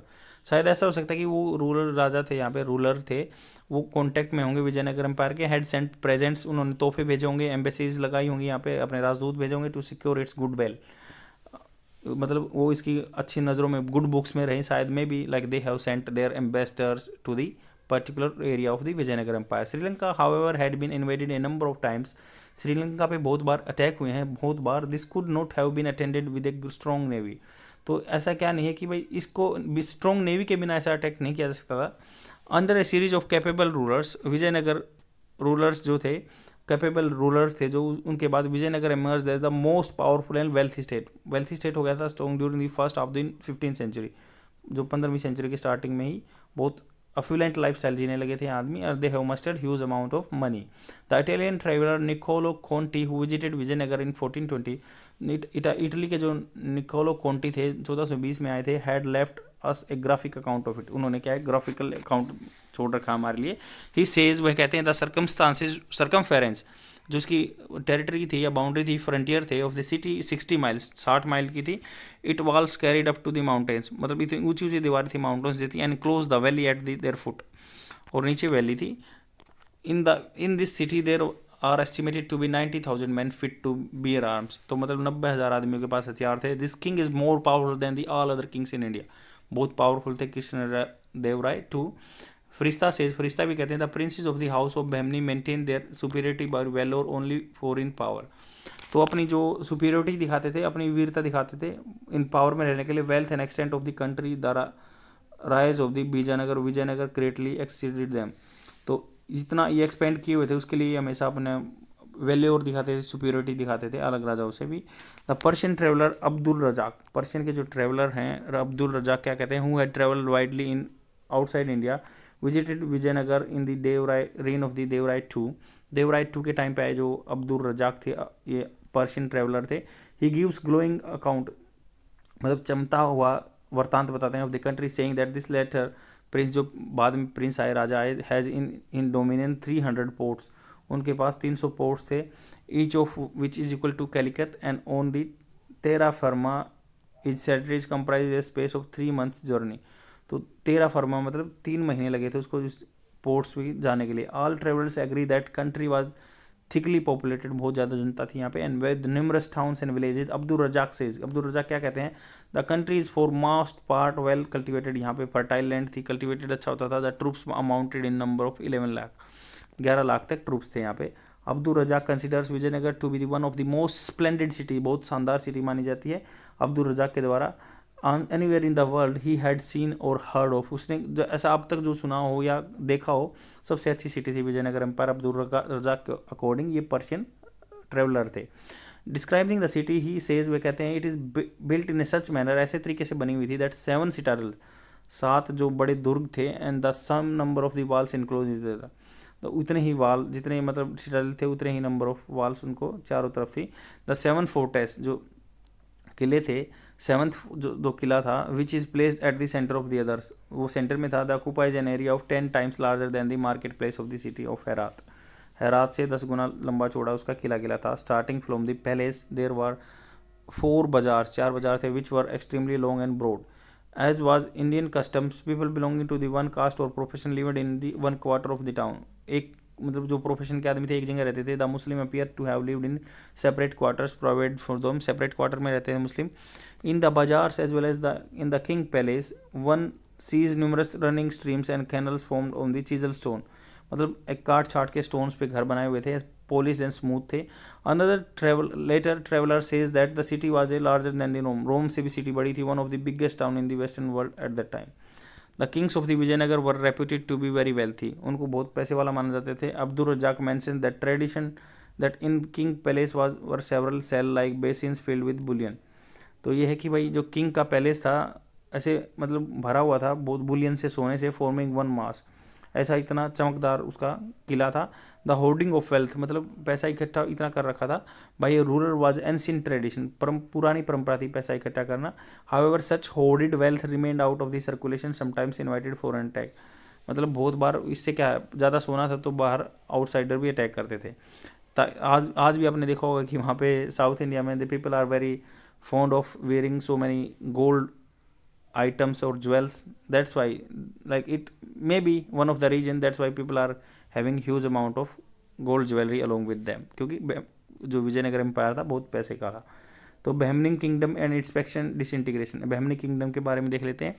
शायद ऐसा हो सकता है कि वो रूरल राजा थे यहाँ पे रूलर थे वो कॉन्टैक्ट में होंगे विजयनगर एम्पायर के हेड सेंट प्रेजेंट्स उन्होंने तोहफे भेजे होंगे एम्बेसीज लगाई होंगी यहाँ पे अपने राजदूत भेजे होंगे to secure its goodwill मतलब वो इसकी अच्छी नज़रों में गुड बुक्स में रही शायद में भी like they have sent their ambassadors to the particular area of the Vijayanagar Empire. Sri Lanka, however, had been invaded a number of times. Sri Lanka पे बहुत बार अटैक हुए हैं बहुत बार this could not have been attended with a strong navy तो ऐसा क्या नहीं है कि भाई इसको स्ट्रॉन्ग नेवी के बिना ऐसा अटैक नहीं किया जा सकता था under a series of capable rulers Vijayanagar rulers जो थे कैपेबल रूलर थे जो उनके बाद Vijayanagar emerge as the most powerful and wealthy state wealthy state हो गया था strong during the first of the fifteen century जो पंद्रहवीं सेंचुरी के स्टार्टिंग में ही बहुत अफ्यूलेंट लाइफ जीने लगे थे आदमी और they have mustered huge amount of money the Italian traveller Niccolo Conti who visited Vijayanagar in fourteen twenty इटली के जो निकोलो कोंटी थे चौदह सौ बीस में आए थे had left us a graphic account of it उन्होंने क्या है ग्राफिकल अकाउंट छोड़ रखा हमारे लिए ही सेज वह कहते हैं द सरकम सर्कमफेरेंस फेरेंस जो उसकी टेरिटरी थी या बाउंड्री थी फ्रंटियर थे of the city sixty miles साठ माइल की थी it walls carried up to the mountains मतलब इतनी ऊंची ऊंची दीवार थी माउंटेन्स थी and close the valley at their foot और नीचे वैली थी in the in this city there are estimated to be ninety thousand man fit to bear arms तो मतलब नब्बे हज़ार आदमियों के पास हथियार थे this king is more powerful then the all other kings in India बहुत पावरफुल थे कृष्ण देवराय राय टू फरिश्ता सेज फरिश्ता भी कहते हैं the princes of the house of Bahmani maintain their superiority by valour only for in power तो अपनी जो सुपीरियरिटी दिखाते थे अपनी वीरता दिखाते थे इन पावर में रहने के लिए wealth and extent of the country द्वारा rise of the Bijanagar Vijayanagar greatly exceeded them तो जितना ये एक्सपेंड किए हुए थे उसके लिए हमेशा अपने और दिखाते थे सुपीरियरिटी दिखाते थे अलग राजाओं से भी the Persian traveller Abdul Razzaq Persian के जो ट्रेवलर हैं अब्दुल रजाक क्या कहते हैं who had travel widely in outside India visited Vijayanagar in the Devaraya reign of the Devaraya two Devaraya two के टाइम पे आए जो अब्दुल रजाक थे ये पर्शियन ट्रेवलर थे ही गिव्स ग्लोइंग अकाउंट मतलब चमता हुआ वर्तांत बताते हैं of the country saying that this later prince जो बाद में प्रिंस आए राजा आए has in in dominion three hundred ports उनके पास तीन सौ पोर्ट्स थे each of which is equal to Calicut and on the terra firma is territories comprise a space of three months journey तो तेरह फरमा मतलब तीन महीने लगे थे उसको इस पोर्ट्स भी जाने के लिए all travellers agree that country was thickly populated बहुत ज़्यादा जनता थी यहाँ पे and with numerous towns and villages Abdul Razzaq से अब्दुल रजाक क्या कहते हैं the country is for most part well cultivated यहाँ पे फर्टाइल लैंड थी कल्टिवेटेड अच्छा होता था the troops amounted in number of eleven lakh ग्यारह लाख तक ट्रूप्स थे यहाँ पे Abdul Razzaq considers Vijayanagar to B one of the most splendid city बहुत शानदार सिटी मानी जाती है अब्दुल रजाक के द्वारा anywhere in the world he had seen or heard of उसने जो ऐसा अब तक जो सुना हो या देखा हो सबसे अच्छी सिटी थी विजयनगर एम्पायर अब्दुल रजा के अकॉर्डिंग ये पर्शियन ट्रेवलर थे describing the city he says वे कहते हैं it is built in a such manner ऐसे तरीके से बनी हुई थी दैट सेवन सिटारल सात जो बड़े दुर्ग थे and the some number of the walls enclose is तो उतने ही वाल जितने मतलब सिटाडल थे उतने ही नंबर ऑफ वाल्स उनको चारों तरफ थी द सेवन फोर्टेस जो किले थे सेवन्थ जो दो किला था which is placed at the centre of the others वो सेंटर में था the occupies an area of ten times larger than the market place of the city of Herat Herat से दस गुना लंबा चौड़ा उसका किला किला था starting from the palace there were four bazaar चार बाजार थे which were extremely long and broad as was Indian customs people belonging to the one cast और profession lived in the one quarter of the town एक मतलब जो प्रोफेशन के आदमी थे एक जगह रहते थे the Muslim appear to have lived in separate quarters provide for them separate quarter में रहते थे मुस्लिम In the bazaars as well as the in the king palace, one sees numerous running streams and canals formed on the chisel stone. मतलब एक काट छाट के स्टोन्स पे घर बनाए हुए थे पोलिश एंड स्मूथ थे another travel later traveller says that the city was a larger than the Rome Rome से भी सिटी बड़ी थी one of the biggest town in the western world at that time the kings of the Vijayanagar were reputed to be very wealthy उनको बहुत पैसे वाला माना जाते थे Abdul Razzaq mention that tradition that in king palace was were several cell like basin filled with bullion तो ये है कि भाई जो किंग का पैलेस था ऐसे मतलब भरा हुआ था बहुत बुलियन से सोने से फॉर्मिंग वन मास ऐसा इतना चमकदार उसका किला था द होर्डिंग ऑफ वेल्थ मतलब पैसा इकट्ठा इतना कर रखा था by rural was ancient tradition परम पुरानी परंपरा थी पैसा इकट्ठा करना however such hoarded wealth remained out of the circulation sometimes invited foreign attack मतलब बहुत बार इससे क्या ज़्यादा सोना था तो बाहर आउटसाइडर भी अटैक करते थे आज आज भी आपने देखा होगा कि वहाँ पे साउथ इंडिया में the people are very fond of wearing so many gold items or jewels that's why like it may be one of the reason that's why people are having huge amount of gold jewellery along with them क्योंकि जो विजयनगर एम्पायर था बहुत पैसे का था तो बहमनिंग kingdom and inspection disintegration Bahmani kingdom के बारे में देख लेते हैं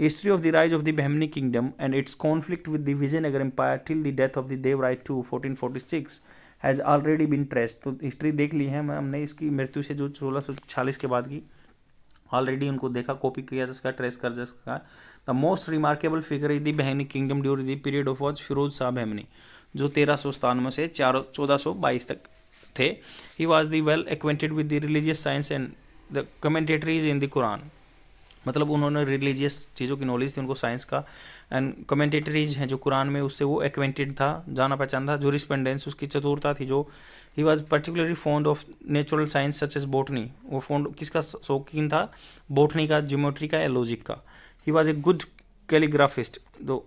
history of the rise of the Bahmani kingdom and its conflict with the Vijayanagar empire till the death of the Deva राइट two fourteen forty six has already been traced तो हिस्ट्री देख ली है हमने इसकी मृत्यु से जो सोलह सौ छियालीस के बाद की ऑलरेडी उनको देखा कॉपी किया जिसका ट्रेस कर जा सका the most remarkable figure is the Bahmani kingdom during the period of was Firoz साहब बहमनी जो तेरह सौ सतानवे से चार चौदह सौ बाईस तक थे he was the well acquainted with the religious science and the commentaries in the Quran मतलब उन्होंने रिलीजियस चीज़ों की नॉलेज थी उनको साइंस का एंड कमेंटेटरीज हैं जो कुरान में उससे वो एक्वेंटेड था जाना पहचान था जो रिस्पेंडेंस उसकी चतुरता थी जो he was particularly fond of natural science such as botany वो फॉन्ड किसका शौकीन था बोटनी का ज्योमेट्री का या लॉजिक का ही वॉज ए गुड कैलीग्राफिस्ट जो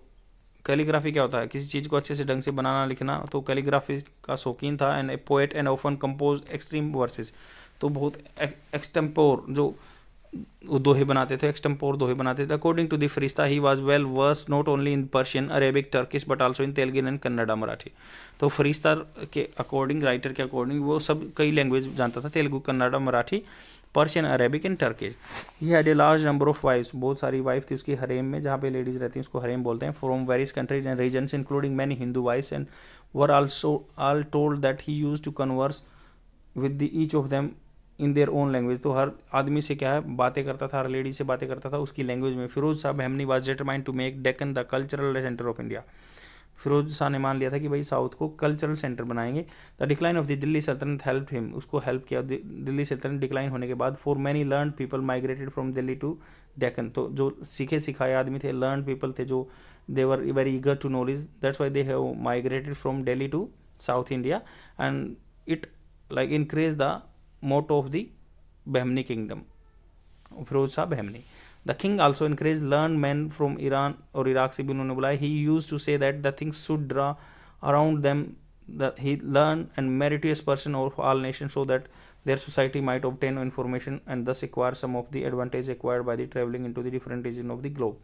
कैलीग्राफी क्या होता है किसी चीज़ को अच्छे से ढंग से बनाना लिखना तो कैलीग्राफी का शौकीन था and a poet and often compose extempore verses तो बहुत एक्सटेम्पोर e, जो दोहे बनाते थे एक्सटम्पोर दोहे बनाते थे according to the Ferishta he was well versed not only in Persian Arabic Turkish but also in Telugu and Kannada Marathi तो फरिश्ता के अकॉर्डिंग राइटर के अकॉर्डिंग वो सब कई लैंग्वेज जानता था Telugu Kannada Marathi Persian Arabic and Turkish he had a large number of wives बहुत सारी वाइफ थी उसकी हरेम में जहाँ पे लेडीज़ रहती हैं उसको हरेम बोलते हैं from various countries and region including many Hindu wives and were also all told that he use to converse with the each of them in their own language तो हर आदमी से क्या है बातें करता था हर लेडी से बातें करता था उसकी लैंग्वेज में फिरोज साहब हेमनी was determined to make Deccan the cultural centre of India Firoz Shah ने मान लिया था कि भाई साउथ को कल्चरल सेंटर बनाएंगे the decline of the Delhi Sultanate help him उसको हेल्प किया दिल्ली सल्तनत डिक्लाइन होने के बाद for many learn people migrated from Delhi to Deccan तो जो सीखे सिखाए आदमी थे लर्न पीपल थे जो they were very eager to knowledge that's why they have migrated from Delhi to South India and it like increase the मोट of the Bahmani kingdom Firoz Shah Bahmani the king also increase learn man from Iran और इराक से भी उन्होंने बुलाया he use to say that the things should draw around them he learn and meritorious person of all nation so that society might obtain information and thus acquire some of the advantage acquired by the travelling in to the different region of the globe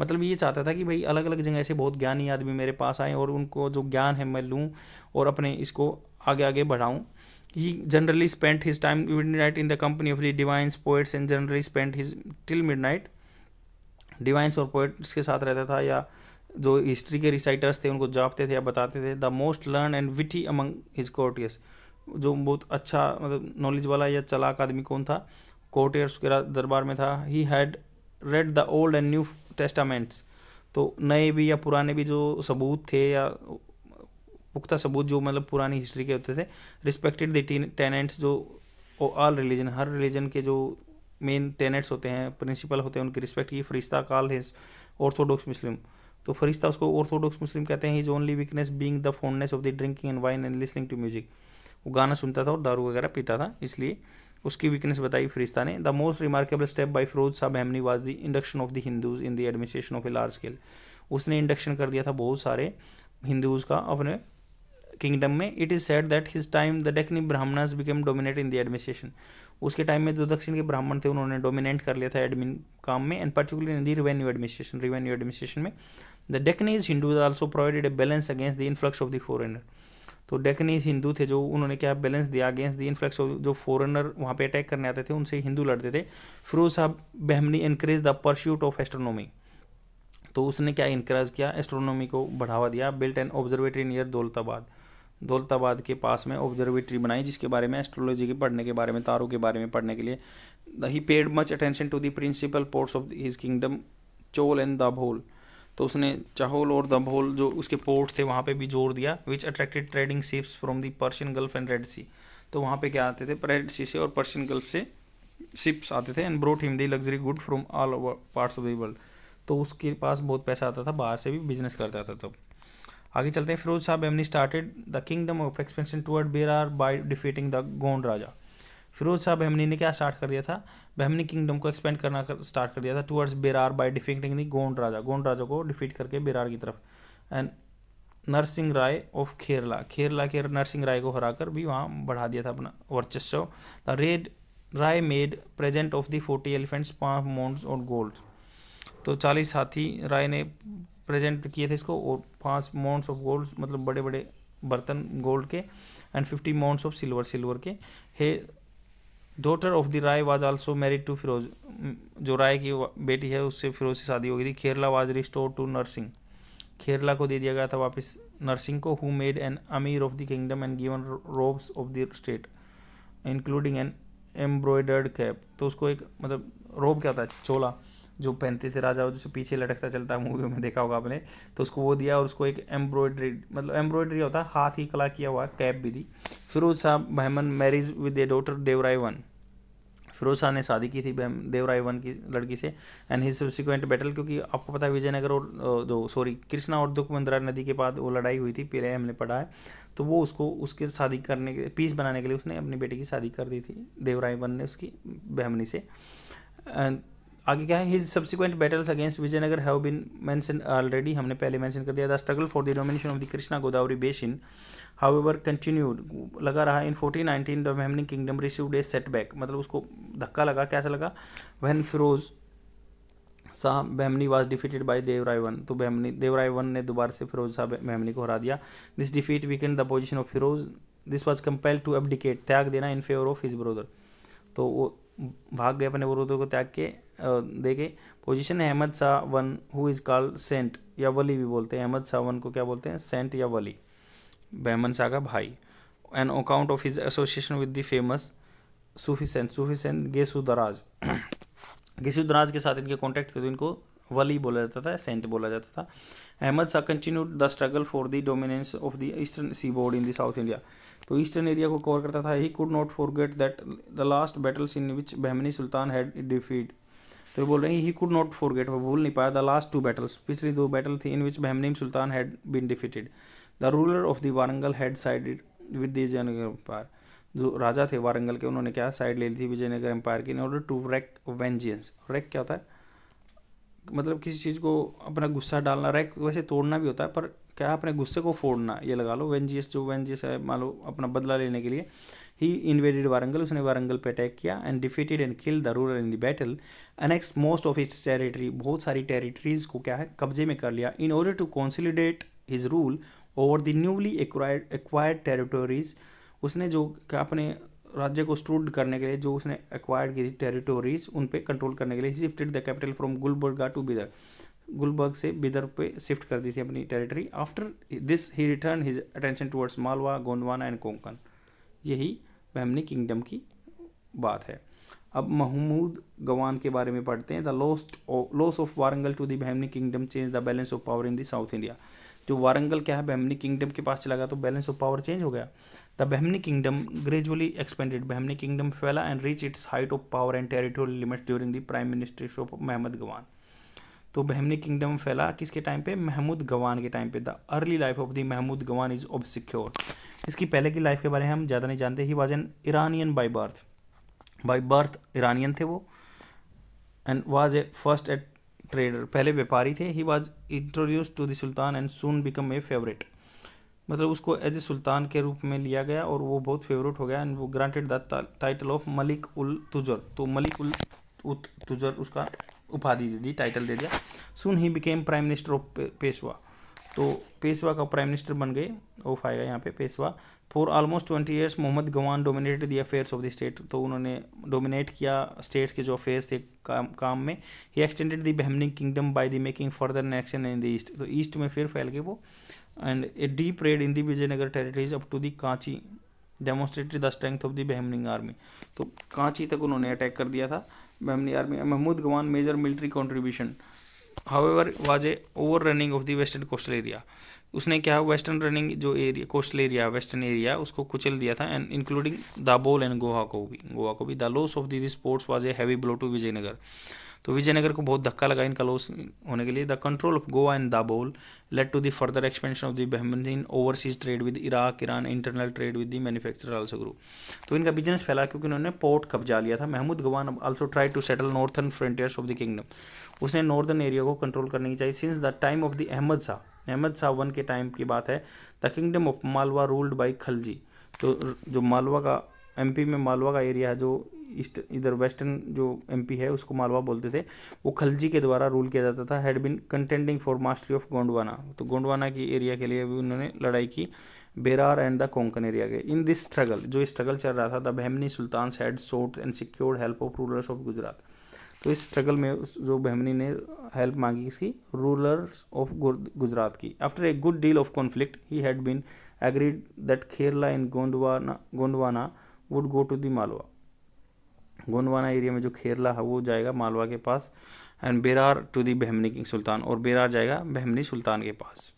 मतलब ये चाहता था कि भाई अलग अलग जगह से बहुत ज्ञानी आदमी मेरे पास आए और उनको जो ज्ञान है मैं लूँ और अपने इसको आगे आगे बढ़ाऊँ He generally spent his time midnight in the company of the divines, poets and generally spent his till midnight. Divines और पोइट्स के साथ रहता था या जो हिस्ट्री के रिसाइटर्स थे उनको जापते थे या बताते थे the most learn and witty among his courtiers जो बहुत अच्छा मतलब नॉलेज वाला या चलाक आदमी कौन था कोर्टियर्स के दरबार में था he had read the old and new testaments तो नए भी या पुराने भी जो सबूत थे या पुख्ता सबूत जो मतलब पुरानी हिस्ट्री के होते थे रिस्पेक्टेड द टेनेंट्स जो ऑल रिलीजन हर रिलीजन के जो मेन टेनेंट्स होते हैं प्रिंसिपल होते हैं उनकी रिस्पेक्ट की फरिश्ता काल हिज ऑर्थोडॉक्स मुस्लिम तो फरिश्ता उसको ऑर्थोडॉक्स मुस्लिम कहते हैं is only weakness being the fondness of the drinking and wine and listening to music वो गाना सुनता था और दारू वगैरह पीता था इसलिए उसकी वीकनेस बताई फरिश्ता ने the most remarkable step by Firoz साहब हेमनी was the induction of the Hindus in the administration of a large scale उसने इंडक्शन कर दिया था बहुत सारे हिंदूज़ का अपने किंगडम में it is said that his time the Deccani Brahman became dominate in the administration उसके टाइम में जो दक्षिण के ब्राह्मण थे उन्होंने डोमिनेट कर लिया था एडमिन काम में and particular in the revenue administration revenue administration में the Deccanis is also provided a balance against the influx of the foreigner तो डेक्नीज हिंदू थे जो उन्होंने क्या बैलेंस दिया अगेंस्ट द इन्फ्लक्स ऑफ जो फॉरेनर वहाँ पे अटैक करने आते थे उनसे हिंदू लड़ते थे फिरोज साहब Bahmani increase the pursuit of astronomy तो उसने क्या इनक्रेज किया एस्ट्रोनॉमी को बढ़ावा दिया built an observatory near Daulatabad Daulatabad के पास में ऑब्जर्वेटरी बनाई जिसके बारे में एस्ट्रोलॉजी के पढ़ने के बारे में तारों के बारे में पढ़ने के लिए ही paid much attention to the principal ports of his kingdom Chaul and Dabhol तो उसने चाहोल और द भोल जो उसके पोर्ट थे वहाँ पे भी जोर दिया which attracted trading ships from the Persian Gulf and Red Sea तो वहाँ पे क्या आते थे रेड सी से और पर्शियन गल्फ से शिप्स आते थे and brought him the luxury good from all over parts of the world तो उसके पास बहुत पैसा आता था बाहर से भी बिजनेस करता था तब तो. आगे चलते हैं फिरोज साहब एमनी started the kingdom of expansion Berar by defeating the Gond raja Firoz साहब बहमनी e ने क्या स्टार्ट कर दिया था बहमनी e किंगडम को एक्सपेंड करना कर, स्टार्ट कर दिया था towards Berar by defeating the Gond raja Gond raja को डिफीट करके बेरार की तरफ एंड नरसिंह राय ऑफ खेरला खेरला के नरसिंह राय को हरा कर भी वहाँ बढ़ा दिया था अपना वर्चस्व the red Rai made present of the forty elephants पाँच माउंट्स और गोल्ड तो चालीस हाथी राय ने प्रेजेंट किए थे इसको और पाँच माउंट्स ऑफ गोल्ड मतलब बड़े बड़े बर्तन गोल्ड के and fifty mounts of silver silver के he daughter of the Rai was also married to Firoz जो राय की बेटी है उससे फिरोज से शादी हो गई थी Kherla was restore to Narsingh Kherla को दे दिया गया था वापस नर्सिंग को who made an amir of the kingdom and given robes of the state including an embroidered cap तो उसको एक मतलब रोब क्या था चोला जो पहनते थे राजा जैसे पीछे लटकता चलता मूवी में देखा होगा आपने तो उसको वो दिया और उसको एक एम्ब्रॉयडरी मतलब एम्ब्रॉयडरी होता है हाथ ही कला किया हुआ कैप भी दी Firoz Shah Bahman marriage with a daughter Devaraya one Firoz Shah ने शादी की थी देवराय वन की लड़की से एंड हिज सब्सिक्वेंट बैटल क्योंकि आपको पता है विजयनगर और जो सॉरी कृष्णा और दुखमंदरा नदी के बाद वो लड़ाई हुई थी पहले हमने पढ़ा है तो वो उसको उसके शादी करने के पीस बनाने के लिए उसने अपनी बेटी की शादी कर दी थी देवराय वन ने उसकी बहमनी से एंड आगे क्या है his subsequent battles against Vijayanagara have been mention already हमने पहले मेंशन कर दिया था struggle for the domination of the Krishna Godavari basin however continued लगा रहा इन फोर्टीन नाइनटीन द मेमनिंग किंगडम रिसीव्ड ए सेटबैक मतलब उसको धक्का लगा कैसा लगा when Firoz Shah Bahmani was defeated by Devaraya one तो बहमनी देवराय वन ने दोबारा से फिरोज शाह बहमनी को हरा दिया this defeat weakened the position of Firoz this was compelled to abdicate त्याग देना in favour of his brother तो वो भाग गए अपने ब्रोदर को त्याग के देखें पोजीशन है Ahmad Shah one who is called saint या वली भी बोलते हैं अहमद शाह वन को क्या बोलते हैं सेंट या वली बहमन शाह का भाई on account of his association with the famous Sufi saint Sufi saint Gesu Daraz Gesu दराज के साथ इनके कॉन्टैक्ट थे तो इनको वली बोला जाता था सेंट बोला जाता था Ahmad Shah continue the struggle for the dominance of the eastern seaboard in the south India तो ईस्टर्न एरिया को कवर करता था he could not forget that the last battles in which Bahmani sultan had defeat तो ये बोल रहे हैं ही कुड नॉट फॉरगेट वो भूल नहीं पाया द लास्ट टू बैटल्स पिछली दो बैटल थी in which Bahmani sultan had been defeated the ruler of the Warangal had sided with the empire जो राजा थे वारंगल के उन्होंने क्या साइड ले ली थी विजयनगर एम्पायर की in order to wreak vengeance wreak क्या होता है मतलब किसी चीज़ को अपना गुस्सा डालना रैक वैसे तोड़ना भी होता है पर क्या अपने गुस्से को फोड़ना ये लगा लो वेंजियस जो वेंजियस है मान लो अपना बदला लेने के लिए ही इन्वेडेड वारंगल उसने वारंगल पे अटैक किया and defeated and kill the ruler in the battle annex most of its territory बहुत सारी टेरिटरीज को क्या है कब्जे में कर लिया in order to consolidate his rule over the newly acquired territories उसने जो अपने राज्य को स्ट्रूड करने के लिए जो उसने एक्वायर्ड की थी टेरिटोरीज उन पर कंट्रोल करने के लिए shifted the capital from Gulbarga to Bidar Gulbarga से बिदर पे शिफ्ट कर दी थी अपनी territory after this he return his attention towards Malwa Gondwana and Konkan यही बहमनी किंगडम की बात है अब महमूद गवान के बारे में पढ़ते हैं the lost loss of Warangal to the Bahmani kingdom change the balance of power in the south India जो तो वारंगल क्या है बहमनी किंगडम के पास चला गया तो बैलेंस ऑफ पावर चेंज हो गया the Bahmani kingdom gradually expanded Bahmani kingdom फैला and reach its height of power and territorial limit during the prime ministry of Mahmud Gawan तो बहमनी किंगडम फैला किसके टाइम पे महमूद गवान के टाइम पे the early life of the Mahmud Gawan is of secure इसकी पहले की लाइफ के बारे में हम ज़्यादा नहीं जानते he was an Iranian by birth by birth Iranian थे वो and was a first at trader पहले व्यापारी थे he was introduce to the sultan and soon become a favourite मतलब उसको एज ए सुल्तान के रूप में लिया गया और वो बहुत फेवरेट हो गया एंड वो granted the title of Malik ul Tujjar तो मलिक उल तुजर उसका उपाधि दे दी टाइटल दे दिया soon he became prime minister of Peshwa तो पेशवा का प्राइम मिनिस्टर बन गए ऑफ आएगा यहाँ पे Peshwa for almost twenty years Mohammad Gawan dominated the affairs of the state तो उन्होंने डोमिनेट किया स्टेट के जो अफेयर्स थे काम काम में he extended the Bahmani kingdom by the making further annexation in the east तो ईस्ट में फिर फैल गए वो and a deep raid in the Vijayanagara territories up to the Kanchi demonstrated the strength of the Bahmani army तो कांची तक उन्होंने अटैक कर दिया था Bahmani army Mahmud Gawan major military contribution however was a overrunning of the western coastal area उसने क्या वेस्टर्न रनिंग जो area coastal area western area उसको कुचल दिया था and including Dabhol and Goa को भी गोवा को भी the loss of this sports was a heavy blow to Vijayanagara तो विजयनगर को बहुत धक्का लगा इनका लॉस होने के लिए the control of Goa and Dabhol let to the further expansion of the Bahmani overseas trade with Iraq Iran internal trade with the manufacturer also grew तो इनका बिजनेस फैला क्योंकि उन्होंने पोर्ट कब्जा लिया था Mahmud Gawan also try to settle northern frontiers of the kingdom उसने नॉर्दर्न एरिया को कंट्रोल करने की चाहिए since the time of the Ahmad Shah Ahmad सावन के टाइम की बात है the kingdom of Malwa ruled by Khalji तो जो मालवा का एमपी में मालवा का एरिया है जो ईस्ट इधर वेस्टर्न जो एमपी है उसको मालवा बोलते थे वो खलजी के द्वारा रूल किया जाता था had been contending for mastery of Gondwana तो गोंडवाना की एरिया के लिए भी उन्होंने लड़ाई की Berar and the Konkan area के इन दिस स्ट्रगल जो स्ट्रगल चल रहा था the Bahmani sultan had sought and secured help of rulers of Gujarat तो इस स्ट्रगल में उस जो बहमनी ने हेल्प मांगी किसी रूलर्स ऑफ गुजरात की after a good deal of conflict he had been agreed that Kherla in Gondwana Gondwana would go to the Malwa Gondwana area में जो खेरला है वो जाएगा मालवा के पास and Berar to the Bahmani king sultan और बेरार जाएगा बहमनी सुल्तान के पास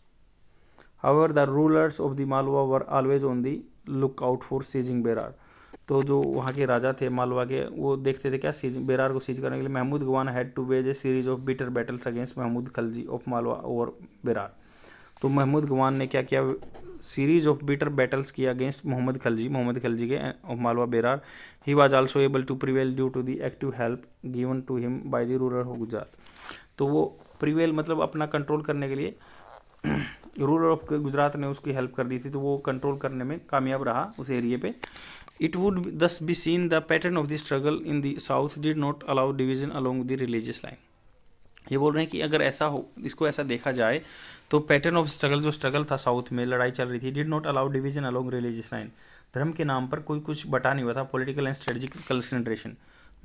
however the rulers of the Malwa were always on the lookout for seizing Berar तो जो वहाँ के राजा थे मालवा के वो देखते थे क्या सीज बेरार को सीज करने के लिए Mahmud Gawan had to wage a series of bitter battles against Mahmud Khalji of Malwa और बेरार तो महमूद गवान ने क्या किया सीरीज ऑफ बिटर बैटल्स किया अगेंस्ट मोहम्मद खलजी मोहम्मद खलजी के of Malwa Berar he was also able to prevail due to the active help given to him by the ruler of Gujarat तो वो प्रिवेल मतलब अपना कंट्रोल करने के लिए रूरल ऑफ गुजरात ने उसकी हेल्प कर दी थी तो वो कंट्रोल करने में कामयाब रहा उस एरिए पे It would thus be seen the pattern of the struggle in the South did not allow division along the religious line. ये बोल रहे हैं कि अगर ऐसा हो इसको ऐसा देखा जाए तो पैटर्न ऑफ स्ट्रगल जो स्ट्रगल था साउथ में लड़ाई चल रही थी did not allow division along religious line धर्म के नाम पर कोई कुछ बटा नहीं हुआ था पॉलिटिकल एंड स्ट्रेटजिक कंसनट्रेशन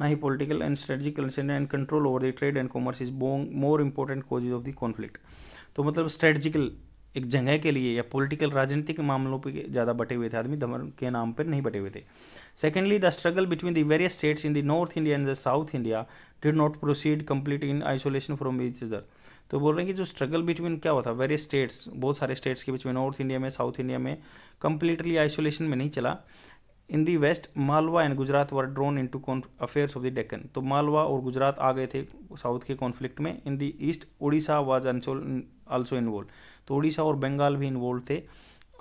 ना ही political and strategic concentration and control over the trade and commerce is more important causes of the conflict तो मतलब स्ट्रेटजिकल एक जगह के लिए या पॉलिटिकल राजनीतिक मामलों पे ज़्यादा बटे हुए थे आदमी धर्म के नाम पर नहीं बटे हुए थे secondly the struggle between the various states in the north India and the south India did not proceed complete in isolation from each other तो बोल रहे हैं कि जो स्ट्रगल बिटवीन क्या हुआ था वेरियस स्टेट्स बहुत सारे स्टेट्स के बीच में नॉर्थ इंडिया में साउथ इंडिया में कम्प्लीटली आइसोलेशन में नहीं चला in the west Malwa and Gujarat were drawn into affairs of the Deccan तो मालवा और गुजरात आ गए थे साउथ के कॉन्फ्लिक्ट में in the east Orissa was also involve तो उड़ीसा और बंगाल भी इन्वॉल्व थे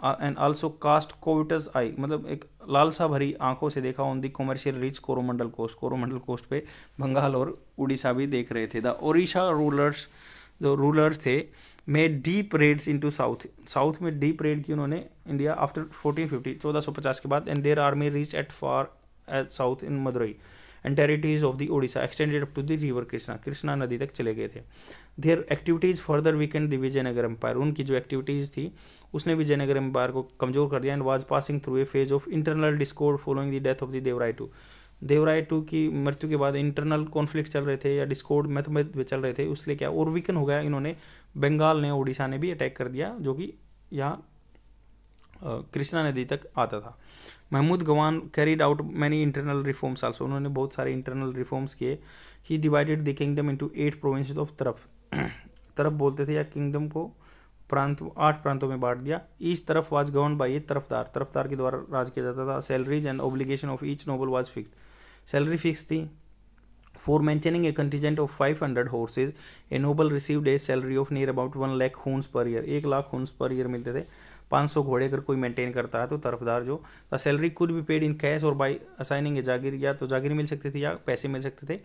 and also cast covetous eye मतलब एक लालसा भरी आंखों से देखा on the commercial rich Coromandel coast Coromandel coast पे बंगाल और उड़ीसा भी देख रहे थे द ओडिशा रूलर्स जो रूलर थे made deep raids to south south में डीप रेड की उन्होंने इंडिया आफ्टर फोर्टीन फिफ्टी चौदह सौ पचास के बाद and their army reach at far at south in Madurai and territories of the Odisha extended up to the river Krishna Krishna नदी तक चले गए थे their activities further weakened the Vijayanagar empire उनकी जो एक्टिविटीज़ थी उसने विजयनगर एम्पायर को कमजोर कर दिया and was passing through a phase of internal discord following the death of the Devaraya two Devaraya two की मृत्यु के बाद इंटरनल कॉन्फ्लिक्ट चल रहे थे या डिस्कोड मैथमेथ चल रहे थे उसलिए क्या और वीकन हो गया इन्होंने बंगाल ने उड़ीसा ने भी अटैक कर दिया जो कि यहाँ कृष्णा नदी तक आता था Mahmud Gawan carried out many internal reforms also उन्होंने बहुत सारे इंटरनल रिफॉर्म्स किए he divided the kingdom into eight province of taraf taraf बोलते थे या किंगडम को प्रांत आठ प्रांतों में बांट दिया each taraf was govern by a tarafdar tarafdar के द्वारा राज किया जाता था salaries and obligation of each noble was fix salary fix थी for maintaining a contingent of five hundred horses a noble received a salary of near about one lakh huns per year एक लाख हूंस पर ईयर मिलते थे 500 घोड़े अगर कोई मेंटेन करता है तो तरफदार जो the salary could be paid in cash और बाई असाइनिंग ए जागीर या तो जागीर मिल सकती थी या पैसे मिल सकते थे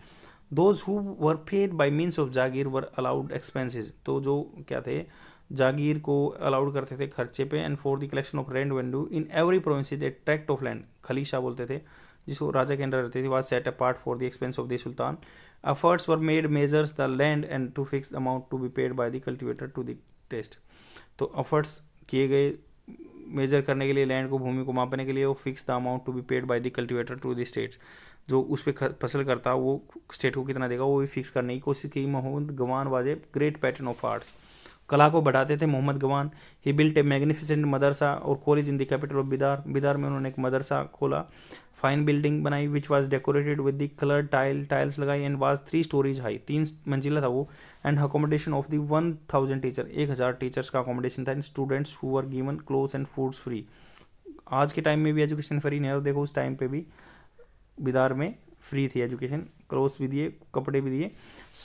those who were paid by means of jagir were allowed expenses तो जो क्या थे जागीर को अलाउड करते थे खर्चे पे and for the collection of rent वेंडू in every province a tract of land khalisa बोलते थे जिसको राजा के अंडर रहते थे was set apart for the expense of the sultan efforts were made measures the land and to fix amount to be paid by the cultivator to the state तो एफर्ट्स किए गए मेजर करने के लिए लैंड को भूमि को मापने के लिए वो fix the amount to be paid by the cultivator to the state जो उस पर फसल करता वो स्टेट को कितना देगा वो भी फिक्स करने की कोशिश की महोद गवान वाजे ग्रेट पैटर्न ऑफ आर्ट्स कला को बढ़ाते थे Mohammad Gawan he built a magnificent madrasa और college in the capital of Bidar Bidar में उन्होंने एक मदरसा खोला फाइन बिल्डिंग बनाई which was decorated with the colour tile tiles लगाई and was three storeys high तीन मंजिला था वो and accommodation of the one thousand teacher एक हज़ार टीचर्स का अकोमोडेशन था and students who are given clothes and foods free आज के टाइम में भी एजुकेशन फ्री नहीं है और देखो उस टाइम पर भी बिदार में फ्री थी एजुकेशन क्लोथ्स भी दिए कपड़े भी दिए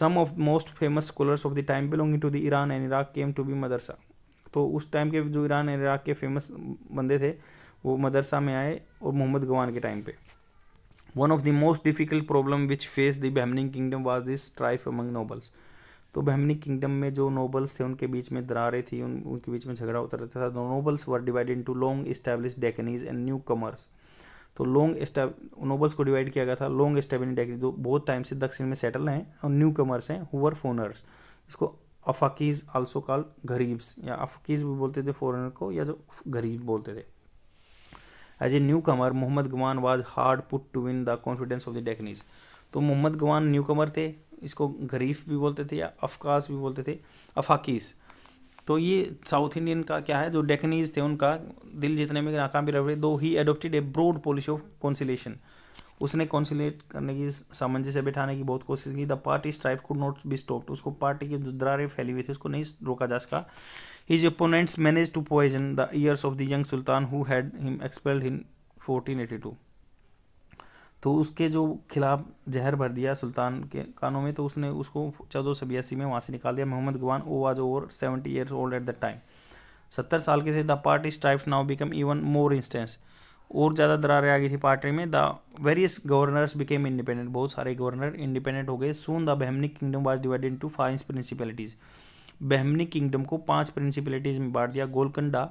some of most famous scholars of the time belonging to the Iran and Iraq came to be madrasa तो उस टाइम के जो ईरान एंड इराक के फेमस बंदे थे वो मदरसा में आए और मोहम्मद गवान के टाइम पे one of the most difficult problem which face the Bahmani kingdom was this strife among nobles तो बहमनिंग किंगडम में जो नोबल्स थे उनके बीच में दरारें थी उन उनके बीच में झगड़ा होता रहता था nobles were divided to long establish Deccanis and newcomers तो लॉन्ग स्टेब नोबल्स को डिवाइड किया गया था लॉन्ग स्टेबिन टेक्निक जो बहुत टाइम से दक्षिण में सेटल हैं और न्यू कमर्स हैं हुर फोनर्स इसको अफाकीज़ आल्सो कॉल गरीब्स या अफकीज़ भी बोलते थे फॉरनर को या जो गरीब बोलते थे as a newcomer Mohammad Gawan was hard put to win the confidence of the Deccanis तो मोहम्मद गवान न्यू कमर थे इसको गरीफ भी बोलते थे या अफकास भी बोलते थे अफाकीज़ तो ये साउथ इंडियन का क्या है जो डेकनीज थे उनका दिल जीतने में नाकामी रहे दो he adopted a broad policy of conciliation उसने कॉन्सिलेट करने की सामंजस्य बिठाने की बहुत कोशिश की the party strife could not be stopped उसको पार्टी के जो फैली हुई थी उसको नहीं रोका जा सका his opponents manage to poison the ears of the young sultan who had him expelled in fourteen eighty two तो उसके जो खिलाफ जहर भर दिया सुल्तान के कानों में तो उसने उसको चौदह सौ बयासी में वहाँ से निकाल दिया मोहम्मद गवान ओ was over seventy years old at the time सत्तर साल के थे the party strife now become even more intense और ज़्यादा दरारें आ गई थी पार्टी में the various governors became independent बहुत सारे गवर्नर इंडिपेंडेंट हो गए soon the Bahmani kingdom was divided to five principalities Bahmani kingdom को पांच प्रिंसिपैलिटीज़ में बांट दिया गोलकंडा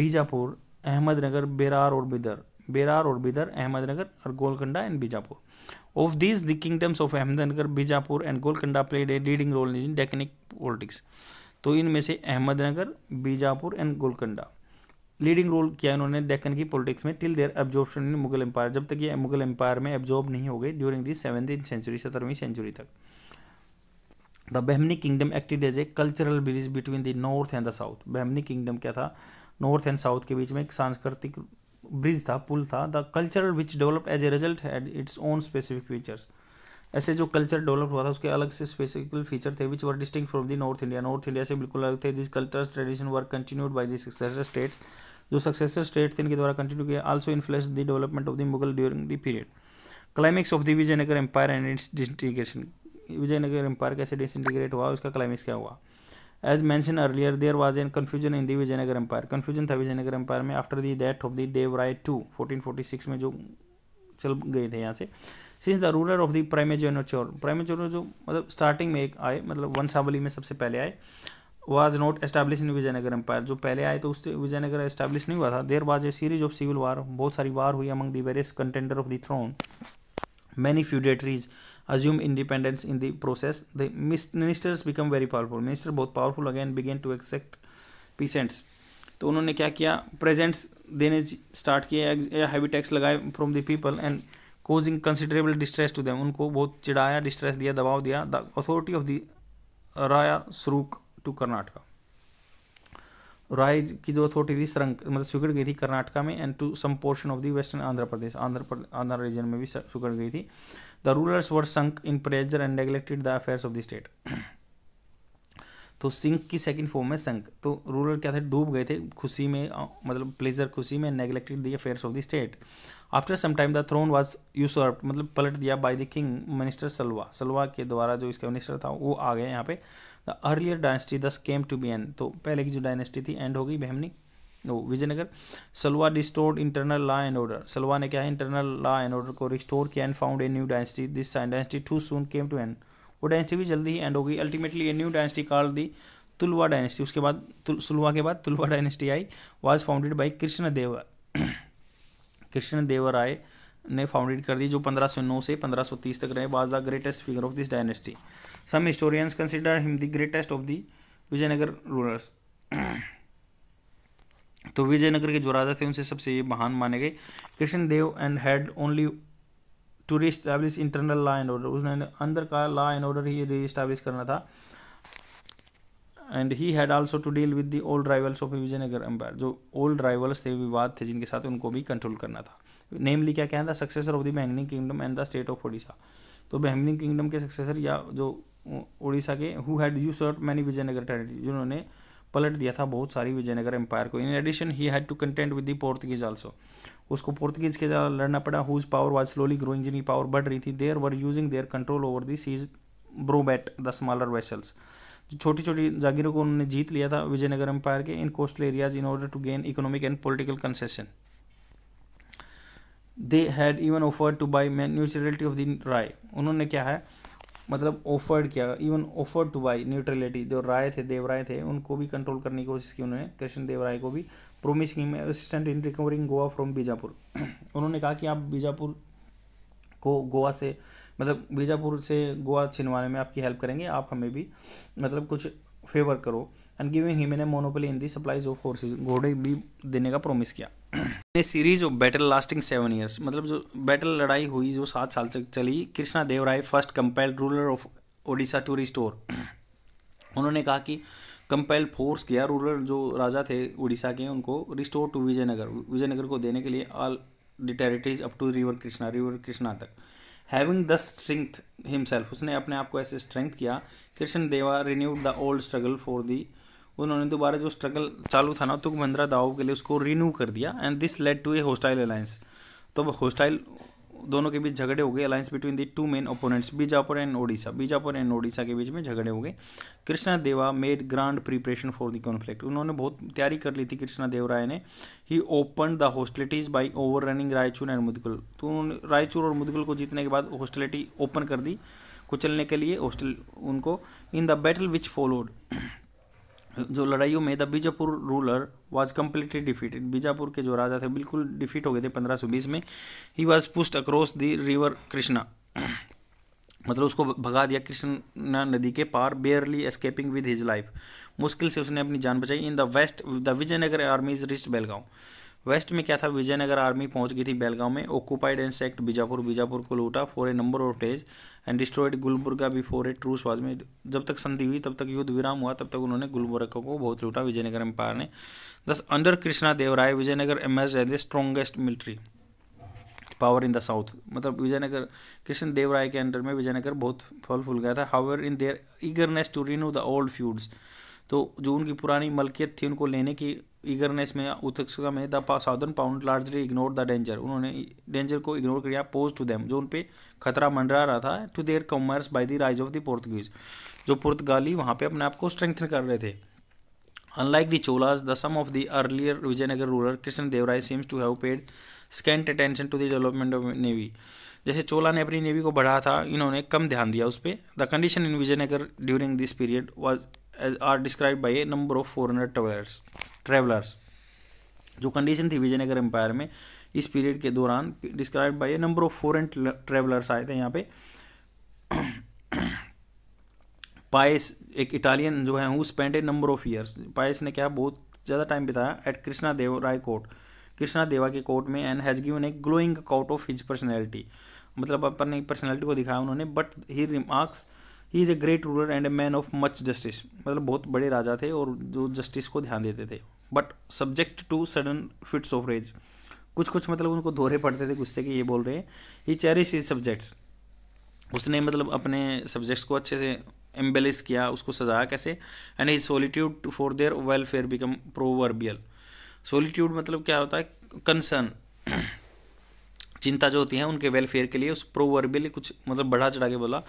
बीजापुर अहमदनगर बेरार और बिदर बेरार और बिदर अहमदनगर और Golconda and Bijapur of these the kingdoms of Ahmadnagar Bijapur and Golconda played a leading role in Deccani politics तो इनमें से Ahmadnagar Bijapur and Golconda leading role किया इन्होंने डेक्कन की पॉलिटिक्स में till their absorption in Mughal empire जब तक ये मुगल एम्पायर में एब्जॉर्ब नहीं हो गए ड्यूरिंग दी सेवनटीन सेंचुरी सत्रहवीं सेंचुरी तक the Bahmani kingdom acted as a cultural bridge between the north and the south Bahmani kingdom क्या था नॉर्थ एंड साउथ के बीच में एक सांस्कृतिक ब्रिज था पुल था the culture which develop as a result had its own specific features ऐसे जो कल्चर डेवलप हुआ था उसके अलग से स्पेसिफिक फीचर थे which were distinct from the north India north India से बिल्कुल अलग थे this culture tradition were continued by the successor states जो सक्सेसर स्टेट थे इनके द्वारा कंटिन्यू किया also influence the development of the Mughal during the period climax of the Vijayanagar empire and its disintegration Vijayanagar empire कैसे डिसइंटीग्रेट हुआ उसका क्लाइमेक्स क्या हुआ as mentioned earlier there was an confusion in the Vijayanagar empire confusion था विजयनगर एम्पायर में after the death of the Deva Raya two forty six में जो चल गए थे यहाँ से since the ruler of the primogeniture primogeniture जो मतलब स्टार्टिंग में एक आए मतलब वंशावली में सबसे पहले आए was not establish in Vijayanagar empire जो पहले आए तो उससे विजयनगर एस्टैब्लिश नहीं हुआ था there was a series of civil war बहुत सारी वार हुई among the various contender of the throne many feudatories assume independence in the process, the ministers become very powerful. Minister बहुत powerful again begin to accept peasants. तो उन्होंने क्या किया प्रेजेंट्स देने स्टार्ट किए या हैवी टैक्स लगाए from the people and causing considerable distress to them उनको बहुत चिढ़ाया डिस्ट्रेस दिया दबाव दिया द अथॉरिटी ऑफ द राया सरूक टू कर्नाटका राय की जो अथॉरिटी थी सरंग मतलब सुगड़ गई थी कर्नाटका में and to some portion of the western Andhra Pradesh Andhra Andhra region में भी सुगड़ गई थी the rulers were sunk in pleasure and neglected the affairs of the state तो सिंक की सेकंड फॉर्म है संक तो रूरल क्या थे डूब गए थे खुशी में मतलब प्लेजर खुशी में neglected the affairs of the state after some time the throne was usurp मतलब पलट दिया by the king minister Saluva Saluva के द्वारा जो इसका मिनिस्टर था वो आ गए यहाँ पे द अर्लियर डायनेस्टी दस केम टू बी एन तो पहले की जो डायनेस्टी थी एंड हो गई बहमनी वो Vijayanagar Saluva restored internal law and order Saluva ने क्या है इंटरनल लॉ एंड ऑर्डर को रिस्टोर किया and found a new dynasty this dynasty too soon came to end वो डायनेस्टी भी जल्दी ही एंड होगी ultimately a new dynasty call the Tuluva dynasty उसके बाद सुलवा के बाद तुलवा डायनेस्टी आई was founded by Krishna Krishna Krishnadeva Raya ने फाउंडेड कर दी जो 1509 से 1530 तक रहे was the greatest figure of this dynasty some historians consider him the greatest of the Vijayanagar rulers तो विजयनगर के जो राजा थे उनसे सबसे ये महान माने गए Krishna Deva and had only to reestablish internal law and order उसने अंदर का लॉ एंड ऑर्डर ही री स्टैब्लिश करना था and he had also to deal with the old rivals of Vijayanagar empire जो ओल्ड राइवल्स थे विवाद थे जिनके साथ उनको भी कंट्रोल करना था नेमली क्या कहना था सक्सेसर ऑफ द मैंगनी kingdom and the state of Odisha तो मैंगनी किंगडम के सक्सेसर या जो उड़ीसा के who had usurped many Vijayanagar territory जिन्होंने पलट दिया था बहुत सारी विजयनगर एम्पायर को in addition he had to contend with the Portuguese also उसको पोर्तुगीज के द्वारा लड़ना पड़ा whose power was slowly growing जिनकी पावर बढ़ रही थी there were using their control over the seas browbeat the smaller vessels जो छोटी छोटी जागीरों को उन्होंने जीत लिया था विजयनगर एम्पायर के in coastal areas in order to gain economic and political concession they had even offer to buy neutrality of the Raya उन्होंने क्या है मतलब ऑफर्ड किया even offered to buy neutrality जो राय थे देवराय थे उनको भी कंट्रोल करने की कोशिश की उन्होंने कृष्ण देवराय को भी प्रोमिस की मैं assistant in recovering Goa from Bijapur उन्होंने कहा कि आप बीजापुर को गोवा से मतलब बीजापुर से गोवा छिनवाने में आपकी हेल्प करेंगे आप हमें भी मतलब कुछ फेवर करो एंड गिविंग ही मैंने monopoly in the supplies of horses घोड़े भी देने का प्रोमिस किया ने series of battle lasting seven years मतलब जो बैटल लड़ाई हुई जो सात साल तक चली कृष्णा देव Raya first compelled ruler of Odisha to restore उन्होंने कहा कि कंपेल्ड फोर्स किया रूलर जो राजा थे उड़ीसा के उनको रिस्टोर टू विजयनगर विजयनगर को देने के लिए all the territories up to river Krishna river Krishna तक हैविंग द स्ट्रेंथ हिमसेल्फ उसने अपने आप को ऐसे स्ट्रेंथ किया Krishna Deva renewed the old struggle for the उन्होंने दोबारा जो स्ट्रगल चालू था ना तुक महिंद्रा दाव के लिए उसको रीन्यू कर दिया and this led to a hostile alliance तो होस्टाइल दोनों के बीच झगड़े हो गए alliance between the two main opponents Bijapur and Odisha Bijapur and Odisha के बीच में झगड़े हो गए Krishna Deva made grand preparation for the conflict उन्होंने बहुत तैयारी कर ली थी कृष्णा देव राय ने he open the hostilities by overrunning Raichur and Mudgal तो उन्होंने रायचूर और मुदगुल को जीतने के बाद हॉस्टलिटी ओपन कर दी कुचलने के लिए हॉस्टल उनको in the battle which followed जो लड़ाइयों में the Bijapur ruler was completely defeated Bijapur के जो राजा थे बिल्कुल डिफीट हो गए थे पंद्रह सौ बीस में ही was pushed across the river Krishna मतलब उसको भगा दिया कृष्णा नदी के पार barely escaping with his life मुश्किल से उसने अपनी जान बचाई in the west the Vijayanagar army is wrest Belgaum west में क्या था विजयनगर आर्मी पहुंच गई थी बेलगांव में occupied and sacked Bijapur Bijapur को लूटा for a number of days and destroyed Gulbarga before a truce was में जब तक संधि हुई तब तक युद्ध विराम हुआ तब तक उन्होंने गुलमुर्ग को बहुत लूटा विजयनगर एम्पायर ने दस under Krishna Devaraya Vijayanagar emerged as a strongest military power in the south मतलब विजयनगर कृष्ण देव राय के अंडर में विजयनगर बहुत फल फूल गया था however in their eagerness to renew the old feuds तो जो उनकी पुरानी मलकियत थी उनको लेने की ईगरनेस में उत्सुकता में the southern pound largely ignore the danger उन्होंने डेंजर को इग्नोर किया पोज टू देम जो उन पर खतरा मंडरा रहा था to their commerce by the rise of the Portuguese जो पुर्तगाली वहाँ पे अपने आप को स्ट्रेंथन कर रहे थे unlike the Cholas the sum of the earlier Vijayanagar ruler Krishna Devaraya seems to have paid scant attention to the development of navy जैसे चोला ने अपनी नेवी को बढ़ा था इन्होंने कम ध्यान दिया उस पर the condition in Vijayanagar during this period was as are describe by a number of foreigner travellers travellers जो कंडीशन थी विजयनगर एम्पायर में इस पीरियड के दौरान describe by a number of foreign travellers आए थे यहाँ पे पायस एक इटालियन जो है who spend a number of years Paes ने क्या बहुत ज़्यादा टाइम बिताया at Krishna Dev Raya court Krishna Deva के कोर्ट में and has given a glowing account of his personality मतलब अपनी पर्सनैलिटी को दिखाया उन्होंने but he remarks he is a great ruler and a man of much justice मतलब बहुत बड़े राजा थे और जो जस्टिस को ध्यान देते थे but subject to sudden fits of rage कुछ कुछ मतलब उनको दोहरे पड़ते थे गुस्से के ये बोल रहे हैं ही चेरिश इज सब्जेक्ट्स उसने मतलब अपने सब्जेक्ट्स को अच्छे से एम्बेलिस किया उसको सजाया कैसे and he solitude for their welfare become proverbial solitude मतलब क्या होता है कंसर्न चिंता जो होती है उनके वेलफेयर के लिए उस प्रोवर्बियल कुछ मतलब बढ़ा चढ़ा के बोला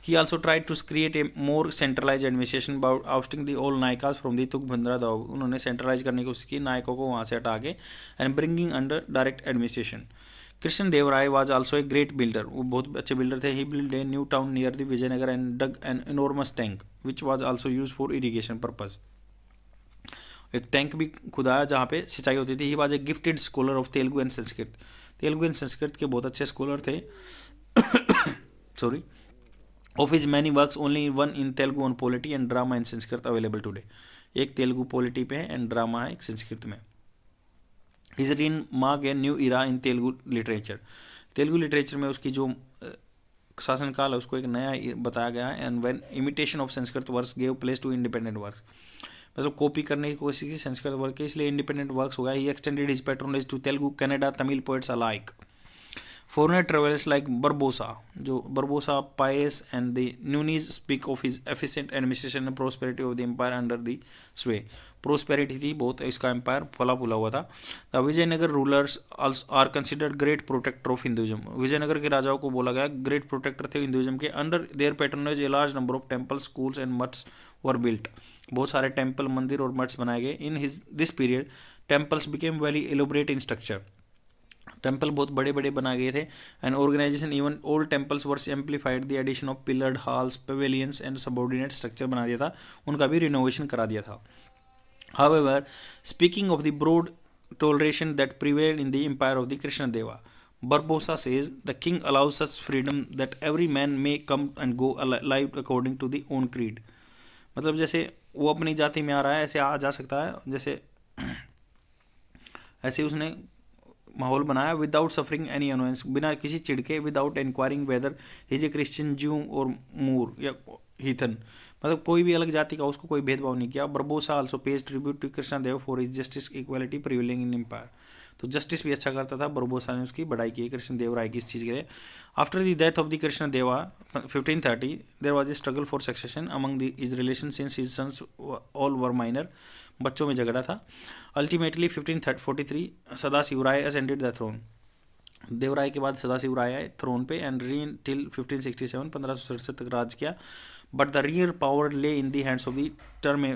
He also tried to create a more centralized administration by ousting the old Naikas from the tukbhandra dao उन्होंने centralize करने ki uski naikon नायकों को se से हटा के and bringing under direct administration Krishna Dev Raya was also a great builder वो बहुत अच्छे बिल्डर थे he build a new town near the Vijayanagar and dug an enormous tank which was also use for irrigation purpose एक टैंक भी खुदाया जहाँ पे सिंचाई होती थी he was a gifted scholar of Telugu and Sanskrit Telugu and Sanskrit के बहुत अच्छे स्कॉलर थे sorry of is many work only one in Telugu on polity and drama in Sanskrit available today एक तेलुगु पॉलिटी पे है एंड ड्रामा है एक संस्कृत में is reign mark a new era in Telugu literature Telugu literature में उसकी जो शासनकाल है उसको एक नया बताया गया है and when imitation of Sanskrit work gave place to independent work मतलब कॉपी करने की कोशिश की संस्कृत वर्क के इसलिए इंडिपेंडेंट वर्क्स हो गया he extended his patronage to Telugu Kannada Tamil poets alike Foreigner travelers like Barbosa, जो Barbosa, pious and the Nunes speak of his efficient administration and prosperity of the empire under the sway. Prosperity थी बहुत इसका empire फला फूला हुआ था The Vijayanagar rulers are considered great protector of Hinduism. Vijayanagar के राजाओं को बोला गया great protector थे हिंदुइज्म के under their patronage a large number of temples, schools and mutts were built. बहुत सारे टेम्पल मंदिर और मट्स बनाए गए in his this period temples became very elaborate in structure temple बहुत बड़े बड़े बना गए थे and organisation even old temples were amplified the addition of pillared halls pavilions and subordinate structure बना दिया था उनका भी रिनोवेशन करा दिया था however speaking of the broad toleration that prevailed in the empire of the Krishna Deva Barbosa says the king allow such freedom that every man may come and go live according to the own creed मतलब जैसे वो अपनी जाति में आ रहा है ऐसे आ जा सकता है जैसे ऐसे उसने माहौल बनाया विदाउट सफरिंग एनी अनोयंस बिना किसी चिड़के without inquiring whether his a Christian Jew और मूर या हीथन मतलब कोई भी अलग जाति का उसको कोई भेदभाव नहीं किया Barbosa also pays tribute to Krishna Dev for his justice equality prevailing in empire तो जस्टिस भी अच्छा करता था बरबोसा ने उसकी बड़ाई की कृष्ण देव राय की इस चीज़ के लिए after the death of the Krishna Deva fifteen thirty there was a struggle for succession among the his relation since his sons all were minor बच्चों में झगड़ा था ultimately fifteen thirty forty three Sadashiva Raya ascended the throne Devaraya के बाद सदाशिव राय आए थ्रोन पे and reign till fifteen sixty seven पंद्रह सौ सड़सठ तक राज किया but the real power lay in the hands of the term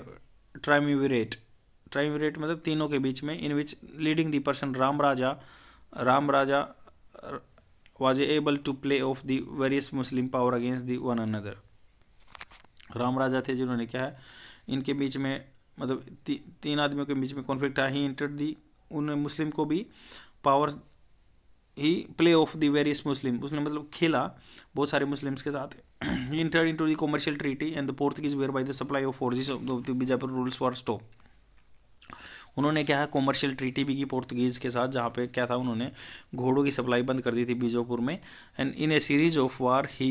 triumvirate triumvirate मतलब तीनों के बीच में in which leading the person Rama Raja Rama Raja was able to play off the various Muslim power against the one another Rama Raja थे जिन्होंने क्या है इनके बीच में मतलब ती, तीन आदमियों के बीच में कॉन्फ्लिक्ट आया ही इंटर दी उन मुस्लिम को भी power he play off the various Muslim उसने मतलब खेला बहुत सारे मुस्लिम्स के साथ enter in to the commercial treaty and the Portuguese whereby the supply of forges Bijapur rules for stop उन्होंने क्या है कॉमर्शियल ट्रीटी भी की पोर्तुगीज़ के साथ जहाँ पे क्या था उन्होंने घोड़ों की सप्लाई बंद कर दी थी बीजापुर में and in a series of war he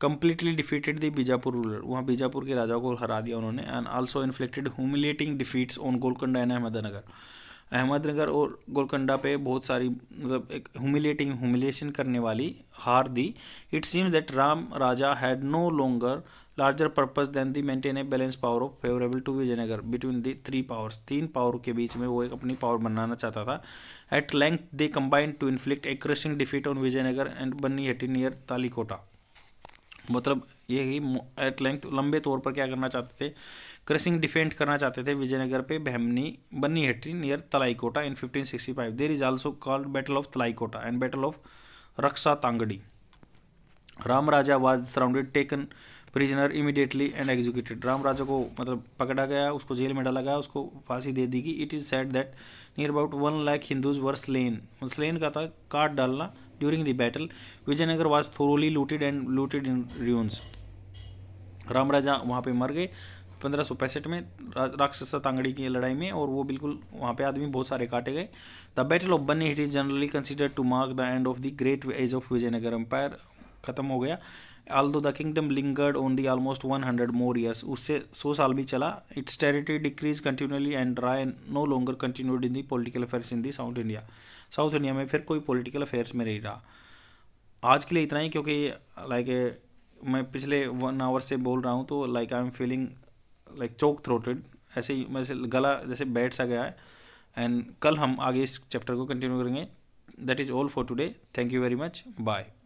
completely defeated the Bijapur ruler वहाँ बीजापुर के राजा को हरा दिया उन्होंने and also inflicted humiliating defeats on Golconda and Ahmednagar Ahmednagar और गोलकंडा पे बहुत सारी मतलब एक ह्यूमिलेटिंग ह्यूमिलेशन करने वाली हार दी it seems that Rama Raja had no longer larger purpose than the maintain a balance power of favourable to Vijayanagar between the three powers तीन पावर के बीच में वो एक अपनी पावर बनाना चाहता था at length they combined to inflict a crushing defeat on Vijayanagar and Banni Hatti near Talikota मतलब ही एट लेंथ लंबे तौर पर क्या करना चाहते थे क्रशिंग डिफेंड करना चाहते थे विजयनगर पे Bahmani Banni Hatti near Talikota in 1565 there is also called battle of Talikota and battle of Raksha Tangadi Rama Raja was surrounded taken prisoner immediately and executed Rama Raja को मतलब पकड़ा गया उसको जेल में डाला गया उसको फांसी दे दी गई it is said that near about one lakh Hindus were slain slain का था काट डालना during the battle Vijayanagar was thoroughly looted and looted in ruins Rama Raja वहाँ पर मर गए पंद्रह सौ पैंसठ में राक्षस तांगड़ी की लड़ाई में और वो बिल्कुल वहाँ पे आदमी बहुत सारे काटे गए the battle of Banni Hatti is generally considered to mark the end of the great age of Vijayanagar empire खत्म हो गया the kingdom lingered kingdom lingered only one hundred more years उससे सौ साल भी चला its territory decrease continuously and dry no longer continued in the political affairs in the south India south India में फिर कोई पोलिटिकल अफेयर्स में नहीं रहा आज के लिए इतना ही क्योंकि लाइक मैं पिछले वन आवर से बोल रहा हूँ तो like I am feeling like choke throated ऐसे ही मैं गला जैसे बैठ सा गया है एंड कल हम आगे इस चैप्टर को कंटिन्यू करेंगे that is all for today thank you very much bye